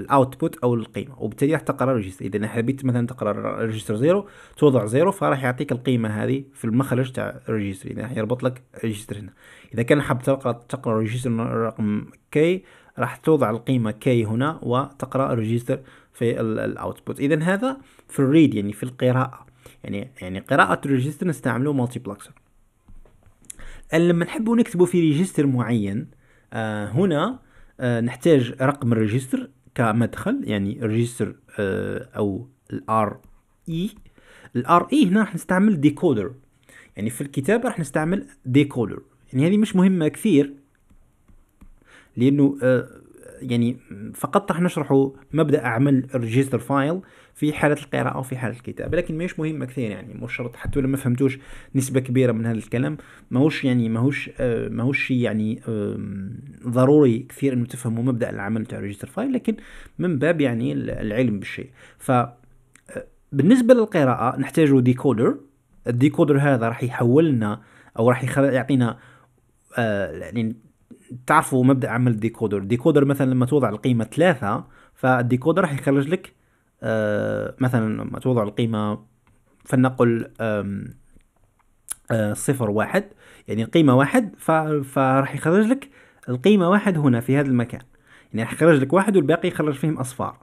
الاوتبوت او القيمه وبالتالي راح تقرا ريجستر اذا حبيت مثلا تقرا ريجستر زيرو توضع زيرو فراح يعطيك القيمه هذه في المخرج تاع ريجستر اذا يربط لك ريجستر هنا اذا كان حاب تقرا تقرا ريجستر رقم كي راح توضع القيمه كي هنا وتقرا ريجستر في الاوتبوت اذا هذا في الريد يعني في القراءه يعني يعني قراءه الريجستر نستعملو بلاكسر لما نحبو نكتبو في ريجستر معين آه هنا آه، نحتاج رقم الريجستر كمدخل يعني ريجستر آه، او الار اي الار اي هنا راح نستعمل ديكودر يعني في الكتابه راح نستعمل ديكودر يعني هذه مش مهمه كثير لانه آه، يعني فقط راح نشرحوا مبدا عمل ريجستر فايل في حاله القراءه وفي حاله الكتابه لكن ماهيش مهمه كثير يعني مش شرط حتى لو ما فهمتوش نسبه كبيره من هذا الكلام ماهوش يعني ماهوش آه ماهوش يعني آه ضروري كثير انه تفهموا مبدا العمل تاع ريجستر فايل لكن من باب يعني العلم بالشيء ف آه، بالنسبه للقراءه نحتاجوا ديكودر الديكودر هذا راح يحولنا او راح يخل... يعطينا آه يعني تعرفوا مبدا عمل الديكودر ديكودر مثلا لما توضع القيمه ثلاثة فالديكودر راح يخرج لك آه، مثلا لما توضع القيمة فلنقل آه، صفر واحد يعني القيمة واحد فراح يخرج لك القيمة واحد هنا في هذا المكان يعني راح يخرج لك واحد والباقي يخرج فيهم أصفار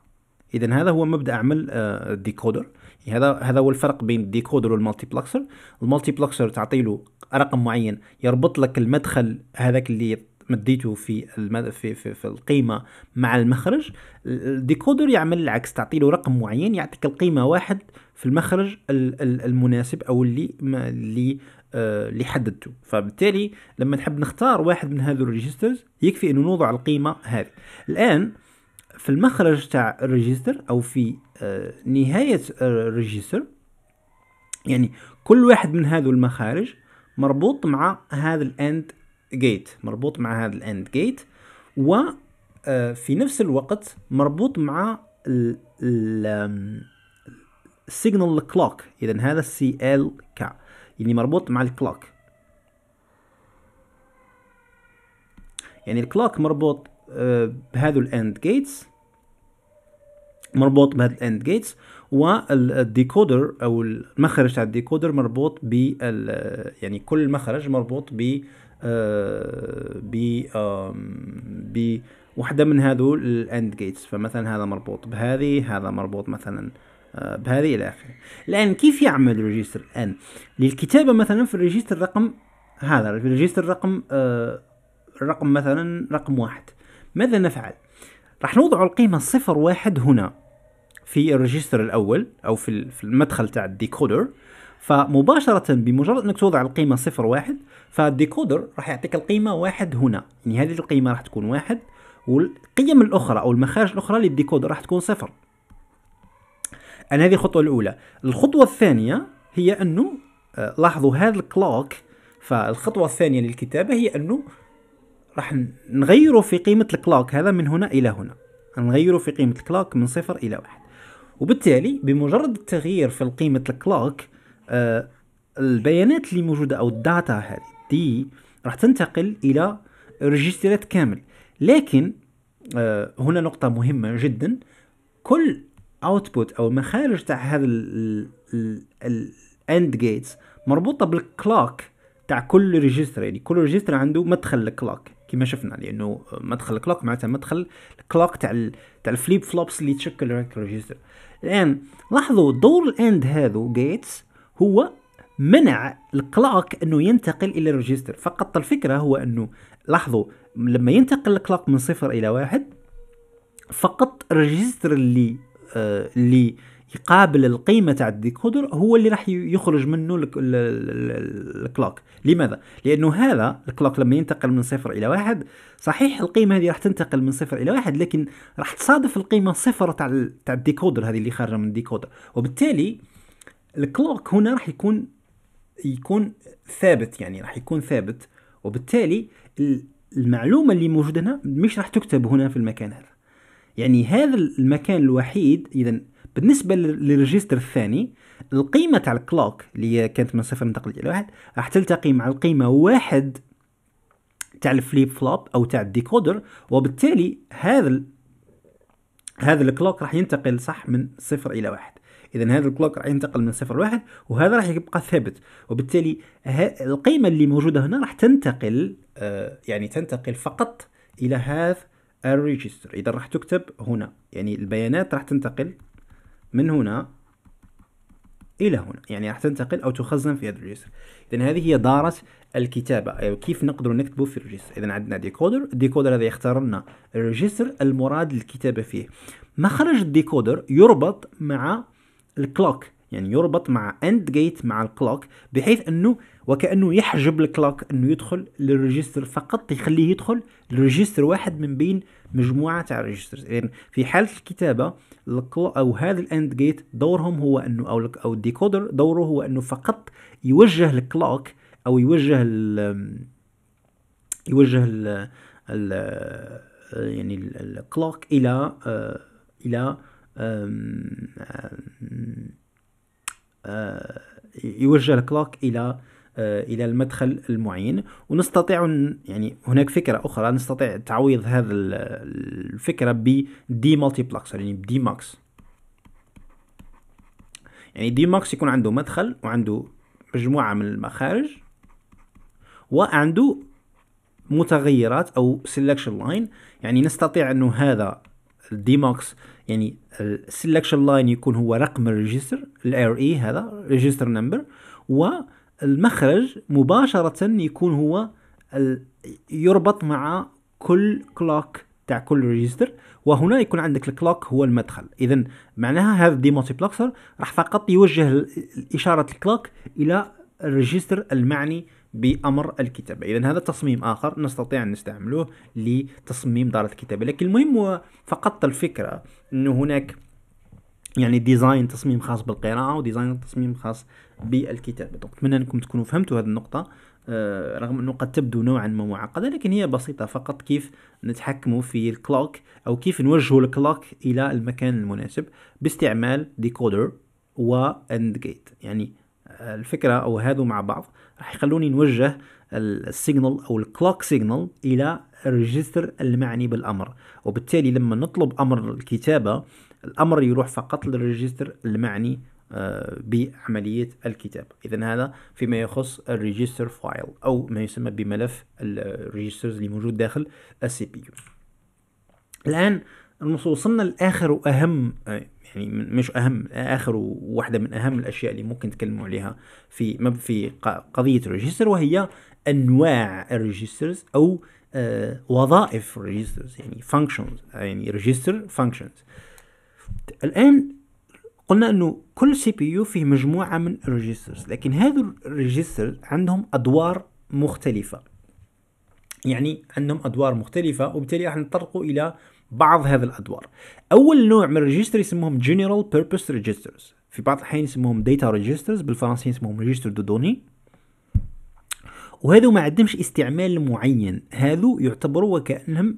إذا هذا هو مبدأ عمل آه، الديكودر يعني هذا هذا هو الفرق بين الديكودر والمالتيبلكسر المالتيبلكسر تعطي له رقم معين يربط لك المدخل هذاك اللي مديته في, في, في, في القيمه مع المخرج الديكودر يعمل العكس تعطي له رقم معين يعطيك القيمه واحد في المخرج المناسب او اللي اللي آه، اللي حددته فبالتالي لما نحب نختار واحد من هذو الريجسترز يكفي انه نوضع القيمه هذه الان في المخرج تاع الريجستر او في آه، نهايه آه، الريجستر يعني كل واحد من هذو المخارج مربوط مع هذا الاند جيت مربوط مع هذا الاند جيت وفي نفس الوقت مربوط مع السيجنال كلوك اذا هذا السي ال كا يعني مربوط مع الكلوك يعني الكلوك آه، مربوط بهذو الاند جيتس مربوط بهذا الاند جيتس والديكودر او المخرج تاع الديكودر آه، يعني مربوط ب يعني كل مخرج مربوط ب ب آه، ب وحده من هذو الاند جيتس فمثلا هذا مربوط بهذه هذا مربوط مثلا آه، بهذه الى اخره الان كيف يعمل الريجستر الان للكتابه مثلا في الريجستر رقم هذا في الريجستر رقم آه، رقم مثلا رقم واحد ماذا نفعل راح نوضع القيمه صفر واحد هنا في الريجستر الاول او في المدخل تاع الديكودر فمباشرة بمجرد انك توضع القيمة صفر واحد فالديكودر راح يعطيك القيمة واحد هنا يعني هذه القيمة راح تكون واحد والقيم الاخرى او المخارج الاخرى للديكودر راح تكون صفر أنا هذه الخطوة الأولى الخطوة الثانية هي أنه آه، لاحظوا هذا الكلوك فالخطوة الثانية للكتابة هي أنه راح نغيره في قيمة الكلوك هذا من هنا إلى هنا نغيره في قيمة الكلوك من صفر إلى واحد وبالتالي بمجرد التغيير في قيمة الكلوك آه، البيانات اللي موجوده او الداتا هذه دي راح تنتقل الى ريجسترات كامل لكن آه، هنا نقطه مهمه جدا كل اوتبوت او المخارج تاع هذا الاند جيتس مربوطه بالكلاك تاع كل ريجستر يعني كل ريجستر عنده مدخل الكلاك كما شفنا لانه مدخل الكلاك معناتها مدخل الكلاك تاع تاع الفليب فلوبس اللي تشكل الريجستر الان لاحظوا دور الاند هذو جيتس هو منع الكلاك انه ينتقل الى الريجستر فقط الفكره هو انه لاحظوا لما ينتقل الكلاك من صفر الى واحد فقط الريجستر اللي آه اللي يقابل القيمه تاع الديكودر هو اللي راح يخرج منه الكلوك لماذا لانه هذا الكلوك لما ينتقل من صفر الى واحد صحيح القيمه هذه راح تنتقل من صفر الى واحد لكن راح تصادف القيمه صفر تاع تاع الديكودر هذه اللي خارجه من الديكودر وبالتالي الكلوك هنا راح يكون يكون ثابت يعني راح يكون ثابت وبالتالي المعلومه اللي موجوده هنا مش راح تكتب هنا في المكان هذا يعني هذا المكان الوحيد اذا بالنسبه للريجستر الثاني القيمه تاع الكلوك اللي كانت من صفر منتقل الى واحد راح تلتقي مع القيمه واحد تاع الفليب فلوب او تاع الديكودر وبالتالي هذا هذا الكلوك راح ينتقل صح من صفر الى واحد اذا هذا الكلوك راح ينتقل من صفر لواحد وهذا راح يبقى ثابت وبالتالي القيمه اللي موجوده هنا راح تنتقل آه، يعني تنتقل فقط الى هذا الريجستر اذا راح تكتب هنا يعني البيانات راح تنتقل من هنا الى هنا يعني راح تنتقل او تخزن في هذا الريجستر اذا هذه هي داره الكتابه أو أيوة، كيف نقدر نكتبه في الريجستر اذا عندنا ديكودر الديكودر هذا يختار لنا الريجستر المراد للكتابه فيه مخرج الديكودر يربط مع الكلوك يعني يربط مع اند جيت مع الكلوك بحيث انه وكانه يحجب الكلوك انه يدخل للريجستر فقط يخليه يدخل لريجستر واحد من بين مجموعه تاع الريجسترز يعني في حاله الكتابه او هذا الاند جيت دورهم هو انه او او الديكودر دوره هو انه فقط يوجه الكلوك او يوجه الـ يوجه ال يعني الكلوك الى آه، الى أه، يوجه الكلوك الى أه، الى المدخل المعين ونستطيع يعني هناك فكره اخرى نستطيع تعويض هذا الفكره بدي مالتيبلكسر يعني دي ماكس يعني دي ماكس يكون عنده مدخل وعنده مجموعه من المخارج وعنده متغيرات او سيلكشن لاين يعني نستطيع انه هذا الديموكس يعني السلكشن لاين يكون هو رقم الريجستر الار اي هذا ريجستر نمبر والمخرج مباشره يكون هو يربط مع كل كلوك تاع كل ريجستر وهنا يكون عندك الكلوك هو المدخل اذا معناها هذا الدي راح فقط يوجه اشاره الكلوك الى الريجستر المعني بامر الكتابه اذا هذا تصميم اخر نستطيع ان نستعمله لتصميم داره الكتابه لكن المهم هو فقط الفكره انه هناك يعني ديزاين تصميم خاص بالقراءه وديزاين تصميم خاص بالكتابه دونك اتمنى انكم تكونوا فهمتوا هذه النقطه آه، رغم انه قد تبدو نوعا ما معقده لكن هي بسيطه فقط كيف نتحكموا في الكلوك او كيف نوجهوا الكلوك الى المكان المناسب باستعمال ديكودر واند جيت يعني آه، الفكره او هذو مع بعض راح يخلوني نوجه السيجنال او الكلوك سيجنال الى الريجستر المعني بالامر وبالتالي لما نطلب امر الكتابه الامر يروح فقط للريجستر المعني آه، بعملية الكتابة إذا هذا فيما يخص الريجستر فايل أو ما يسمى بملف الريجسترز اللي موجود داخل السي بي يو الآن وصلنا لآخر وأهم آه، يعني مش اهم اخر واحده من اهم الاشياء اللي ممكن نتكلموا عليها في في قضيه الريجستر وهي انواع الريجسترز او آه وظائف الريجسترز يعني فانكشنز يعني ريجستر فانكشنز الان قلنا انه كل سي بي يو فيه مجموعه من الريجسترز لكن هذو الريجستر عندهم ادوار مختلفه يعني عندهم ادوار مختلفه وبالتالي راح نتطرقوا الى بعض هذه الادوار اول نوع من الريجستر يسموهم جنرال بيربز ريجسترز في بعض الاحيان يسموهم ديتا ريجسترز بالفرنسية يسموهم ريجستر دودوني وهذو ما عندهمش استعمال معين هذو يعتبروا وكانهم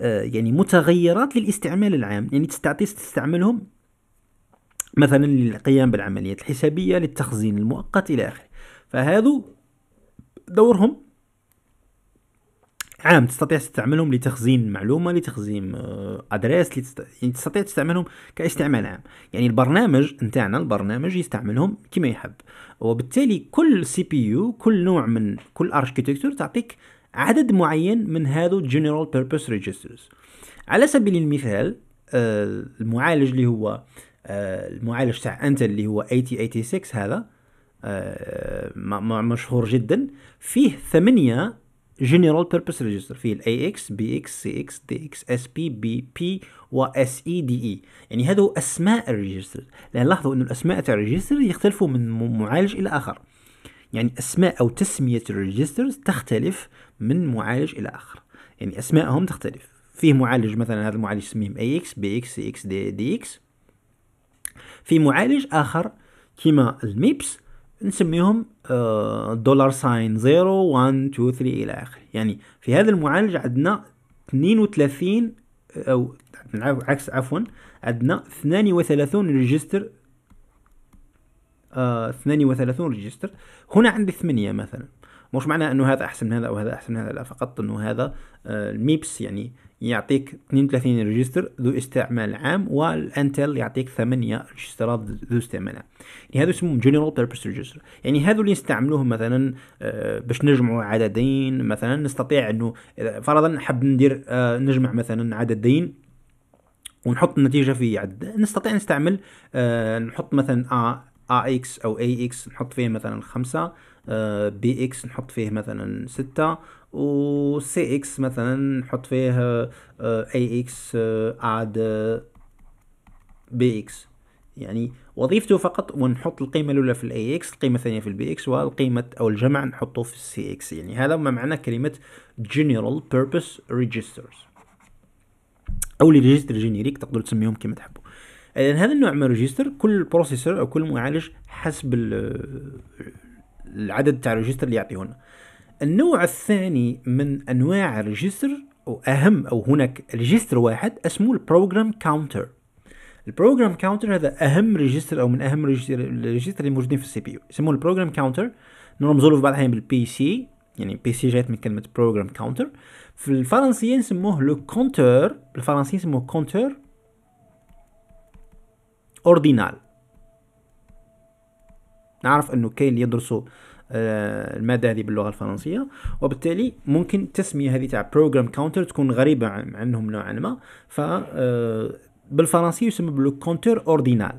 يعني متغيرات للاستعمال العام يعني تستعطي تستعملهم مثلا للقيام بالعمليات الحسابيه للتخزين المؤقت الى اخره فهذو دورهم عام تستطيع تستعملهم لتخزين معلومه لتخزين آه، ادريس لتست... يعني تستطيع تستعملهم كاستعمال عام يعني البرنامج نتاعنا البرنامج يستعملهم كما يحب وبالتالي كل سي بي يو كل نوع من كل اركيتكتور تعطيك عدد معين من هذو جنرال بيربوس ريجسترز على سبيل المثال آه، المعالج اللي هو آه، المعالج تاع انتل اللي هو 8086 هذا مشهور جدا فيه ثمانية جنرال بيربس ريجستر فيه الاي اكس بي اكس سي اكس دي اكس اس بي بي بي واس اي دي اي يعني هذو اسماء الريجستر لان لاحظوا انه الاسماء تاع الريجستر يختلفوا من معالج الى اخر يعني اسماء او تسميه الريجستر تختلف من معالج الى اخر يعني اسمائهم تختلف فيه معالج مثلا هذا المعالج يسميهم اي اكس بي اكس سي اكس دي, دي اكس في معالج اخر كيما الميبس نسميهم دولار ساين زيرو وان تو ثري الى اخره يعني في هذا المعالج عندنا 32 آه، او عكس عفوا عندنا 32 ريجستر آه 32 ريجستر هنا عندي 8 مثلا مش معناه انه هذا احسن من هذا او هذا احسن من هذا لا فقط انه هذا آه، الميبس يعني يعطيك 32 ريجستر ذو استعمال عام والانتل يعطيك 8 ريجسترات ذو استعمال عام يعني هذا اسمهم جنرال بيربس ريجستر يعني هذو اللي نستعملوهم مثلا آه، باش نجمعوا عددين مثلا نستطيع انه فرضا نحب ندير آه، نجمع مثلا عددين ونحط النتيجه في عدد نستطيع نستعمل آه، نحط مثلا ا اكس او اي اكس نحط فيه مثلا خمسة آه، بي اكس نحط فيه مثلا ستة سي اكس مثلا نحط فيه آه، اي اكس اد آه، بي اكس يعني وظيفته فقط ونحط القيمه الاولى في الاي اكس القيمه الثانيه في البي اكس والقيمه او الجمع نحطه في السي اكس يعني هذا ما معنى كلمه جنرال بيربس ريجسترز او ريجستر جينيريك تقدروا تسميهم كما تحبوا يعني هذا النوع من الريجستر كل بروسيسور او كل معالج حسب العدد تاع الريجستر اللي يعطيهن النوع الثاني من انواع الريجستر او اهم او هناك ريجستر واحد اسمه البروجرام كاونتر البروجرام كاونتر هذا اهم ريجستر او من اهم الريجستر اللي موجودين في السي بي يو يسموه البروجرام كاونتر نرمزوا له في بعض الاحيان بالبي سي يعني بي سي جات من كلمه بروجرام كاونتر في الفرنسيه نسموه لو كونتور بالفرنسيه نسموه كونتور اوردينال نعرف انه كاين اللي يدرسوا آه، الماده هذه باللغه الفرنسيه وبالتالي ممكن التسميه هذه تاع بروجرام كاونتر تكون غريبه عنهم نوعا ما ف آه، بالفرنسي يسمى بلو كونتر اوردينال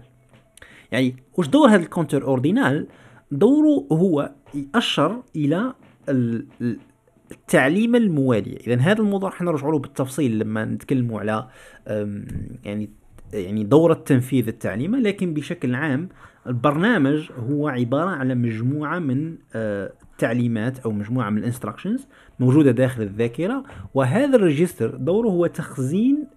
يعني واش دور هذا الكونتر اوردينال دوره هو يأشر الى التعليم الموالي اذا هذا الموضوع راح نرجع له بالتفصيل لما نتكلموا على يعني يعني دور التنفيذ التعليمه لكن بشكل عام البرنامج هو عبارة على مجموعة من التعليمات آه، أو مجموعة من الانستراكشنز موجودة داخل الذاكرة وهذا الريجستر دوره هو تخزين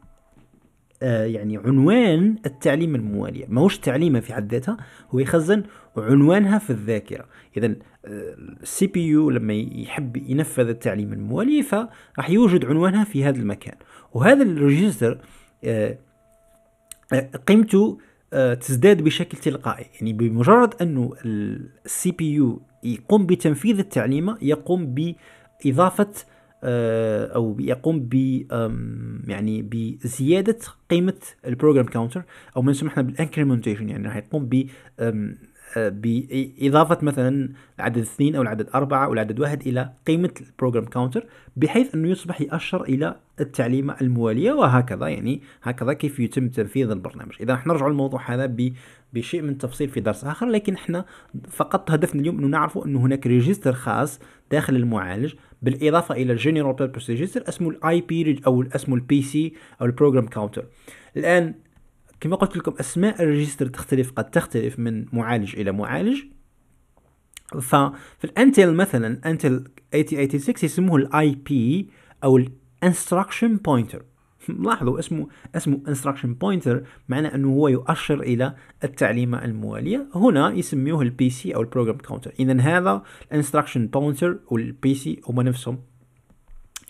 آه، يعني عنوان التعليم الموالية ماهوش تعليمة في حد ذاتها هو يخزن عنوانها في الذاكرة إذا آه، السي بي يو لما يحب ينفذ التعليم الموالي فراح يوجد عنوانها في هذا المكان وهذا الريجستر قيمته آه، تزداد بشكل تلقائي يعني بمجرد أن السي بي يو يقوم بتنفيذ التعليمة يقوم بإضافة آه، او يقوم ب يعني بزياده قيمه البروجرام كاونتر او ما يسمى بالانكريمنتيشن يعني راح يقوم ب باضافه مثلا العدد اثنين او العدد اربعه او العدد واحد الى قيمه البروجرام كاونتر بحيث انه يصبح يأشر الى التعليمه المواليه وهكذا يعني هكذا كيف يتم تنفيذ البرنامج اذا نرجع للموضوع هذا بشيء من التفصيل في درس اخر لكن احنا فقط هدفنا اليوم انه نعرفوا انه هناك ريجستر خاص داخل المعالج بالاضافه الى الجنرال بيربس ريجستر اسمه الاي بي او اسمه البي سي او البروجرام كاونتر الان كما قلت لكم اسماء الريجستر تختلف قد تختلف من معالج الى معالج ففي الانتل مثلا انتل 8086 يسموه الاي بي او الانستراكشن بوينتر [laughs] لاحظوا اسمه اسمه انستراكشن بوينتر معنى انه هو يؤشر الى التعليمه المواليه هنا يسميوه البي سي او البروجرام كاونتر اذا هذا الانستراكشن بوينتر والبي سي هما نفسهم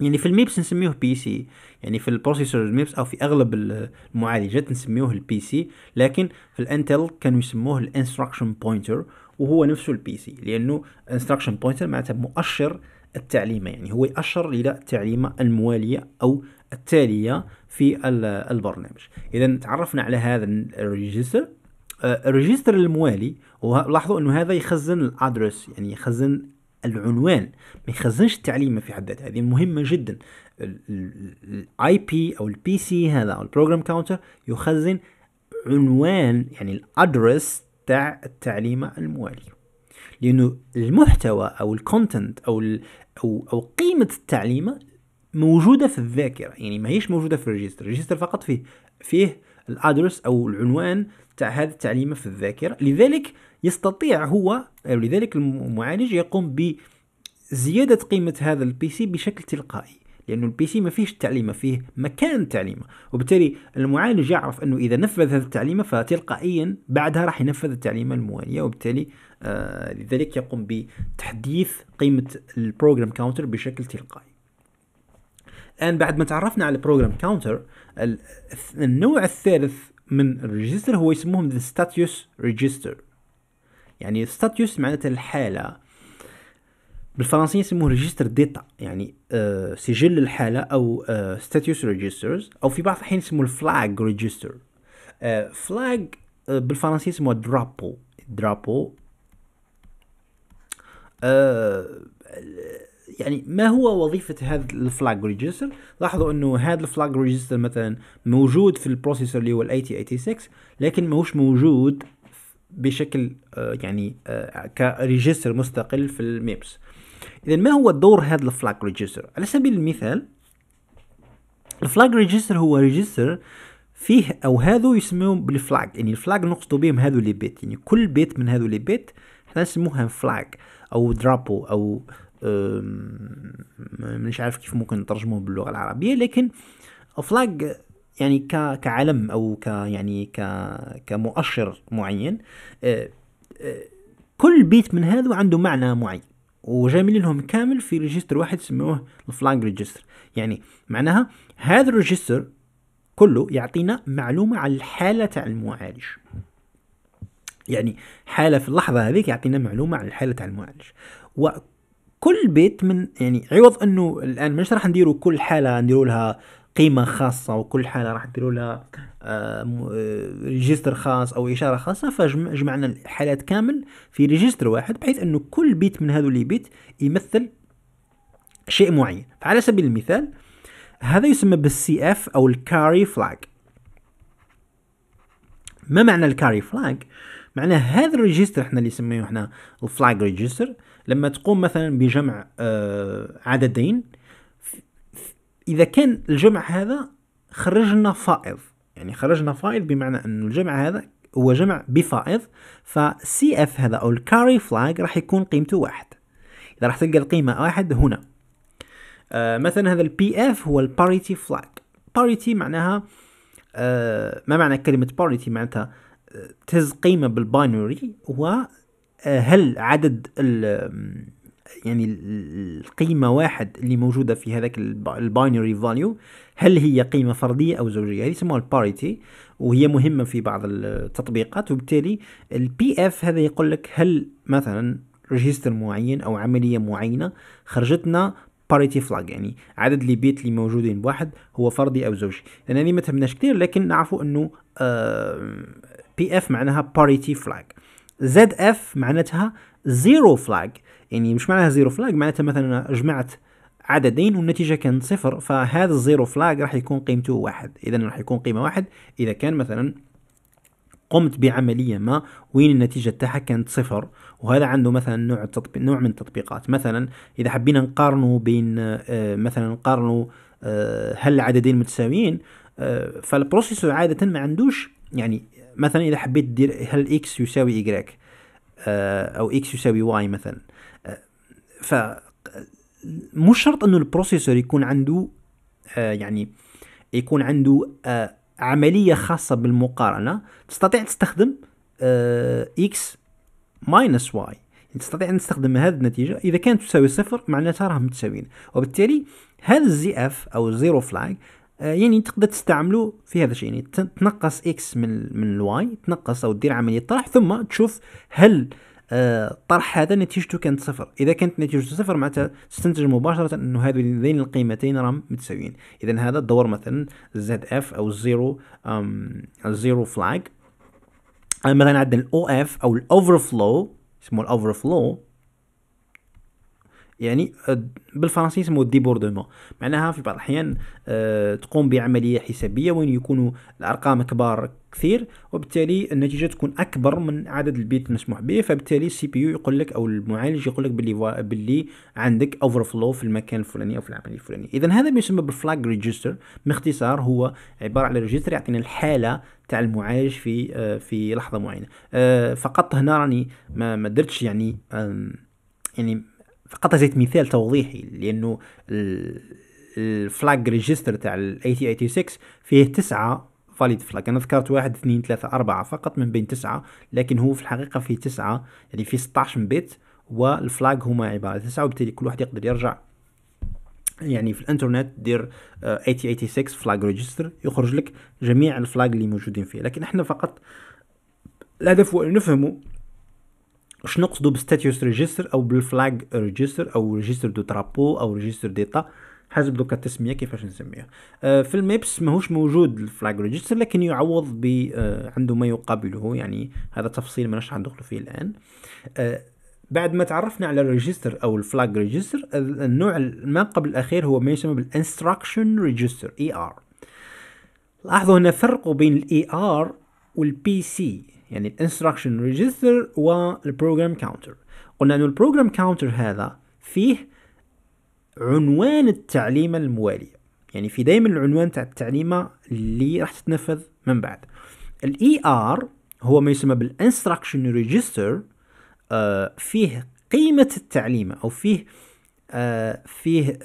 يعني في الميبس نسميوه بي سي يعني في البروسيسور الميبس او في اغلب المعالجات نسميوه البي سي لكن في الانتل كانوا يسموه الانستراكشن بوينتر وهو نفسه البي سي لانه انستراكشن بوينتر معناتها مؤشر التعليمه يعني هو يؤشر الى التعليمه المواليه او التاليه في البرنامج اذا تعرفنا على هذا الريجستر آه، الريجستر الموالي ولاحظوا انه هذا يخزن الادرس يعني يخزن العنوان ما يخزنش التعليمه في حد ذاتها هذه مهمه جدا الاي بي او البي سي هذا او البروجرام كاونتر يخزن عنوان يعني الادرس تاع التعليمه المواليه لانه المحتوى او الكونتنت او او او قيمه التعليمه موجوده في الذاكره يعني ماهيش موجوده في الريجستر الريجستر فقط فيه فيه الادرس او العنوان تاع هذه التعليمه في الذاكره لذلك يستطيع هو ولذلك المعالج يقوم بزيادة قيمة هذا البي سي بشكل تلقائي لأنه البي سي ما فيهش تعليمة فيه مكان تعليمة وبالتالي المعالج يعرف أنه إذا نفذ هذه التعليمة فتلقائيا بعدها راح ينفذ التعليمة الموالية وبالتالي آه، لذلك يقوم بتحديث قيمة البروجرام كاونتر بشكل تلقائي الآن بعد ما تعرفنا على البروجرام كاونتر النوع الثالث من الريجستر هو يسموهم ذا ستاتيوس ريجستر يعني ستاتيوس معناتها الحاله بالفرنسيه يسموه ريجستر ديتا يعني آه سجل الحاله او آه ريجسترز او في بعض الاحيان يسموه الفلاج ريجستر فلاج بالفرنسيه يسموه درابو درابو آه يعني ما هو وظيفة هذا الفلاج ريجستر لاحظوا انه هذا الفلاج ريجستر مثلا موجود في البروسيسور اللي هو الـ 8086 لكن ماهوش موجود بشكل آه، يعني آه، كريجستر مستقل في الميبس اذا ما هو دور هذا الفلاج ريجستر على سبيل المثال الفلاج ريجستر هو ريجستر فيه او هذو يسموهم بالفلاج يعني الفلاج نقصد بهم هذو لي بيت يعني كل بيت من هذو لي بيت احنا نسموها فلاج او درابو او مش عارف كيف ممكن نترجموه باللغه العربيه لكن فلاج يعني كعلم او ك يعني كمؤشر معين آه، آه، كل بيت من هذا عنده معنى معين وجاملين لهم كامل في ريجستر واحد سموه الفلانج ريجستر يعني معناها هذا الريجستر كله يعطينا معلومة على الحالة تاع المعالج يعني حالة في اللحظة هذيك يعطينا معلومة على الحالة تاع المعالج وكل بيت من يعني عوض انه الان مش راح نديروا كل حالة نديروا لها قيمه خاصه وكل حاله راح تديروا لها آه، آه، ريجستر خاص او اشاره خاصه فجمعنا الحالات كامل في ريجستر واحد بحيث انه كل بيت من هذو اللي بيت يمثل شيء معين فعلى سبيل المثال هذا يسمى بالسي اف او الكاري فلاج ما معنى الكاري فلاج معناه هذا الريجستر احنا اللي نسميه احنا الفلاج ريجستر لما تقوم مثلا بجمع آه، عددين اذا كان الجمع هذا خرج لنا فائض يعني خرج لنا فائض بمعنى ان الجمع هذا هو جمع بفائض فسي اف هذا او الكاري فلاج راح يكون قيمته واحد اذا راح تلقى القيمه واحد هنا آه مثلا هذا البي اف هو الباريتي فلاج باريتي معناها آه ما معنى كلمه باريتي معناتها آه، تهز قيمه بالباينري وهل آه، عدد يعني القيمه واحد اللي موجوده في هذاك الباينري فاليو هل هي قيمه فرديه او زوجيه هذه يسموها الباريتي وهي مهمه في بعض التطبيقات وبالتالي البي اف هذا يقول لك هل مثلا ريجستر معين او عمليه معينه خرجتنا باريتي فلاج يعني عدد اللي بيت اللي موجودين بواحد هو فردي او زوجي لان هذه ما تهمناش كثير لكن نعرفوا انه بي آه، اف معناها باريتي فلاج زد اف معناتها زيرو فلاج يعني مش معناها زيرو فلاج معناتها مثلا جمعت عددين والنتيجة كانت صفر فهذا الزيرو فلاج راح يكون قيمته واحد إذا راح يكون قيمة واحد إذا كان مثلا قمت بعملية ما وين النتيجة تاعها كانت صفر وهذا عنده مثلا نوع تطبيق نوع من التطبيقات مثلا إذا حبينا نقارنه بين آه، مثلا نقارنه آه، هل العددين متساويين آه، فالبروسيسور عادة ما عندوش يعني مثلا إذا حبيت تدير هل إكس يساوي إيكغيك أو إكس يساوي واي مثلا ف مش شرط انه البروسيسور يكون عنده آه يعني يكون عنده آه عمليه خاصه بالمقارنه تستطيع تستخدم آه، اكس ماينس واي تستطيع ان تستخدم هذه النتيجه اذا كانت تساوي صفر معناتها راهم متساويين وبالتالي هذا الزي اف او زيرو فلاج آه، يعني تقدر تستعمله في هذا الشيء يعني تنقص اكس من من الواي تنقص او دير عمليه طرح ثم تشوف هل آه الطرح آه، هذا نتيجته كانت صفر اذا كانت نتيجته صفر معناتها تستنتج مباشره انه هذين القيمتين راهم متساويين اذا هذا الدور مثلا زد اف او الزيرو الزيرو فلاج آه، مثلا عندنا الاو اف او الاوفر فلو اسمه الاوفر فلو يعني آه، بالفرنسية يسموه ديبوردمون معناها في بعض الأحيان آه، تقوم بعملية حسابية وين يكونوا الأرقام كبار كثير وبالتالي النتيجة تكون أكبر من عدد البيت المسموح به فبالتالي السي بي يو يقول لك أو المعالج يقول لك باللي باللي عندك أوفر فلو في المكان الفلاني أو في العملية الفلانية إذا هذا ما يسمى بالفلاج ريجستر باختصار هو عبارة على ريجستر يعطينا الحالة تاع المعالج في آه، في لحظة معينة فقط هنا راني ما درتش يعني يعني فقط زيت مثال توضيحي لانه الفلاج ريجستر تاع ال 8086 فيه تسعة فاليد فلاج انا ذكرت واحد اثنين ثلاثة اربعة فقط من بين تسعة لكن هو في الحقيقة فيه تسعة يعني فيه 16 بيت والفلاج هما عبارة تسعة وبالتالي كل واحد يقدر يرجع يعني في الانترنت دير 8086 فلاج ريجستر يخرج لك جميع الفلاج اللي موجودين فيه لكن احنا فقط الهدف هو نفهمه واش نقصدو بالستاتيوس ريجستر او بالفلاج ريجستر او ريجستر دو ترابو او ريجستر ديتا حسب دوكا التسميه كيفاش نسميها آه، في الميبس ماهوش موجود الفلاج ريجستر لكن يعوض ب آه، عنده ما يقابله يعني هذا تفصيل ماناش ندخلو فيه الان آه، بعد ما تعرفنا على الريجستر او الفلاج ريجستر النوع ما قبل الاخير هو ما يسمى بالانستراكشن ريجستر اي ار لاحظوا هنا فرقوا بين الاي ار e والبي سي يعني الانستراكشن ريجستر والبروجرام كاونتر قلنا انه البروجرام كاونتر هذا فيه عنوان التعليمه المواليه يعني في دائما العنوان تاع التعليمه اللي راح تتنفذ من بعد الاي ار e هو ما يسمى بالانستراكشن آه، ريجستر فيه قيمه التعليمه او فيه آه، فيه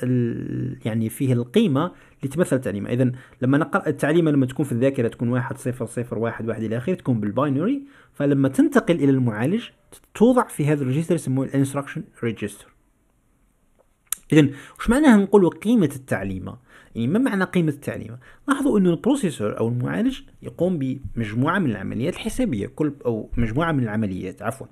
يعني فيه القيمه اللي تمثل تعليم اذا لما نقرا التعليمه لما تكون في الذاكره تكون واحد صفر صفر واحد واحد الى اخره تكون بالباينري فلما تنتقل الى المعالج توضع في هذا الريجستر يسموه الانستركشن ريجستر اذا وش معناها نقول قيمه التعليمه يعني ما معنى قيمة التعليمة؟ لاحظوا أن البروسيسور أو المعالج يقوم بمجموعة من العمليات الحسابية كل أو مجموعة من العمليات عفوا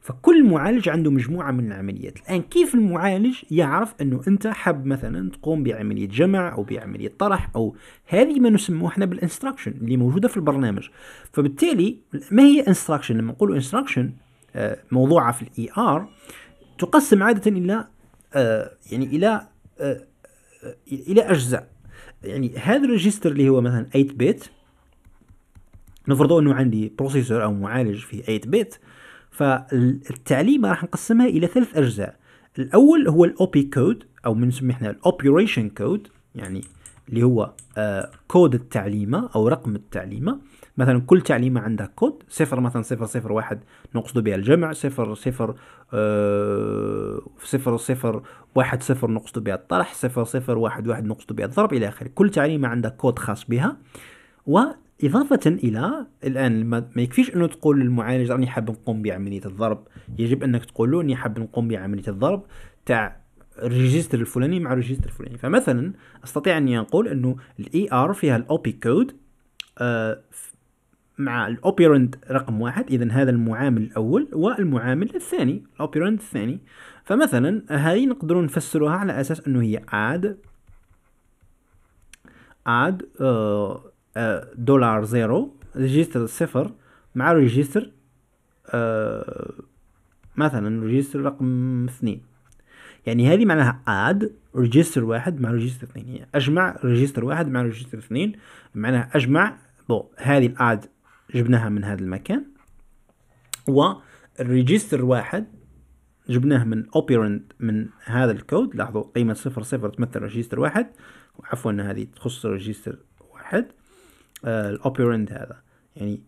فكل معالج عنده مجموعة من العمليات الآن كيف المعالج يعرف أنه أنت حب مثلا تقوم بعملية جمع أو بعملية طرح أو هذه ما نسموه احنا بالانستراكشن اللي موجودة في البرنامج فبالتالي ما هي انستراكشن لما نقول انستراكشن آه، موضوعة في الاي ار تقسم عادة إلى آه، يعني إلى آه، الى اجزاء يعني هذا الريجستر اللي هو مثلا 8 بيت نفرضوا انه عندي بروسيسور او معالج في 8 بيت فالتعليمه راح نقسمها الى ثلاث اجزاء الاول هو الاوبي كود او من نسميه احنا الاوبريشن كود يعني اللي هو كود آه، التعليمه او رقم التعليمه مثلا كل تعليمه عندها كود صفر مثلا صفر صفر واحد نقصد بها الجمع صفر صفر آه، صفر صفر واحد صفر نقصد بها الطرح صفر صفر واحد واحد نقصد بها الضرب إلى آخره كل تعليمه عندها كود خاص بها وإضافة إلى الآن ما يكفيش أنه تقول للمعالج راني حاب نقوم بعملية الضرب يجب أنك تقول له أني حاب نقوم بعملية الضرب تاع الريجستر الفلاني مع الريجستر الفلاني فمثلا استطيع اني اقول انه الاي ار e فيها الاوبي آه، كود مع الاوبيرنت رقم واحد اذا هذا المعامل الاول والمعامل الثاني الاوبيرنت الثاني فمثلا هذه نقدروا نفسروها على اساس انه هي اد اد آه، آه، دولار زيرو ريجستر صفر مع ريجستر آه، مثلا ريجستر رقم اثنين يعني هذه معناها اد ريجستر واحد مع ريجستر اثنين يعني اجمع ريجستر واحد مع ريجستر اثنين معناها اجمع بو هذه الاد جبناها من هذا المكان والريجستر واحد جبناه من اوبيرنت من هذا الكود لاحظوا قيمة صفر صفر تمثل ريجستر واحد عفوا هذه تخص ريجستر واحد آه، الاوبيرنت هذا يعني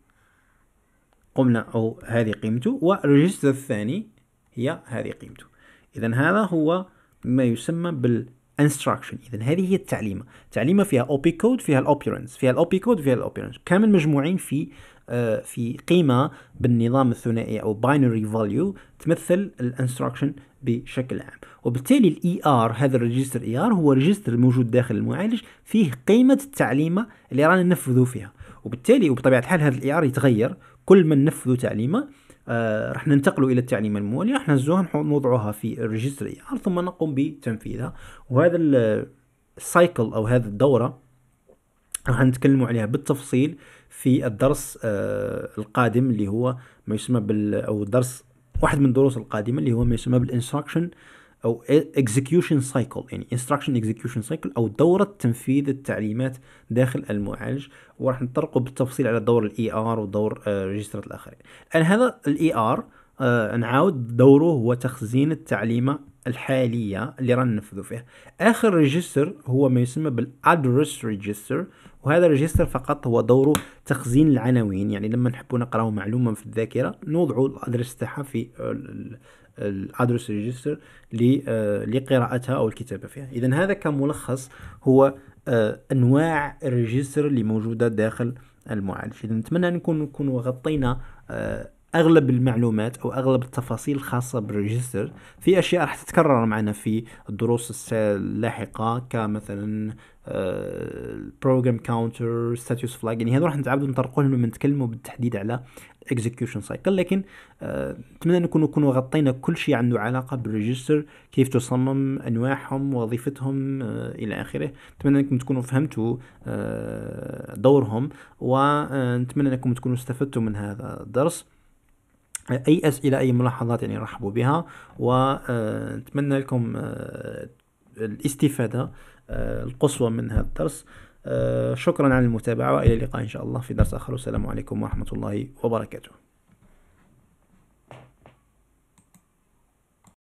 قمنا أو هذه قيمته والريجستر الثاني هي هذه قيمته إذا هذا هو ما يسمى بال instruction اذا هذه هي التعليمه تعليمه فيها اوبي كود فيها الاوبيرنس فيها الاوبي كود فيها الاوبيرنس كامل مجموعين في آه، في قيمه بالنظام الثنائي او باينري فاليو تمثل الانستراكشن بشكل عام وبالتالي الاي ار e هذا الريجستر اي e ار هو ريجستر موجود داخل المعالج فيه قيمه التعليمه اللي رانا ننفذوا فيها وبالتالي وبطبيعه الحال هذا الاي ار e يتغير كل ما ننفذوا تعليمه آه، راح ننتقلوا الى التعليم المولي راح نزوها نوضعوها في الريجستر ثم نقوم بتنفيذها وهذا السايكل او هذه الدوره راح نتكلم عليها بالتفصيل في الدرس آه القادم اللي هو ما يسمى بال او الدرس واحد من الدروس القادمه اللي هو ما يسمى بالانستراكشن او execution سايكل يعني انستراكشن execution سايكل او دوره تنفيذ التعليمات داخل المعالج وراح نطرقوا بالتفصيل على دور الاي ار e ودور ريجسترات آه، الاخرين الان هذا الاي e ار آه، نعاود دوره هو تخزين التعليمه الحاليه اللي رانا ننفذوا فيها اخر ريجستر هو ما يسمى بالادرس ريجستر وهذا الريجستر فقط هو دوره تخزين العناوين يعني لما نحبوا نقراوا معلومه في الذاكره نوضعوا الادرس تاعها في الادرس ريجستر آه، لقراءتها او الكتابه فيها اذا هذا كملخص هو آه، انواع الريجستر اللي موجوده داخل المعالج اذا نتمنى ان نكون غطينا آه، اغلب المعلومات او اغلب التفاصيل الخاصه بالريجستر في اشياء راح تتكرر معنا في الدروس اللاحقه كمثلا البروجرام كاونتر ستاتوس فلاج يعني هذو راح نتعاودوا نطرقوا لهم لما نتكلموا بالتحديد على اكزيكيوشن سايكل لكن نتمنى آه، نكونوا غطينا كل شيء عنده علاقه بالريجستر كيف تصمم انواعهم وظيفتهم آه، الى اخره نتمنى انكم تكونوا فهمتوا آه، دورهم ونتمنى انكم تكونوا استفدتوا من هذا الدرس اي اسئله اي ملاحظات يعني رحبوا بها ونتمنى لكم الاستفاده القصوى من هذا الدرس آه، شكرا على المتابعة وإلى اللقاء إن شاء الله في درس آخر والسلام عليكم ورحمة الله وبركاته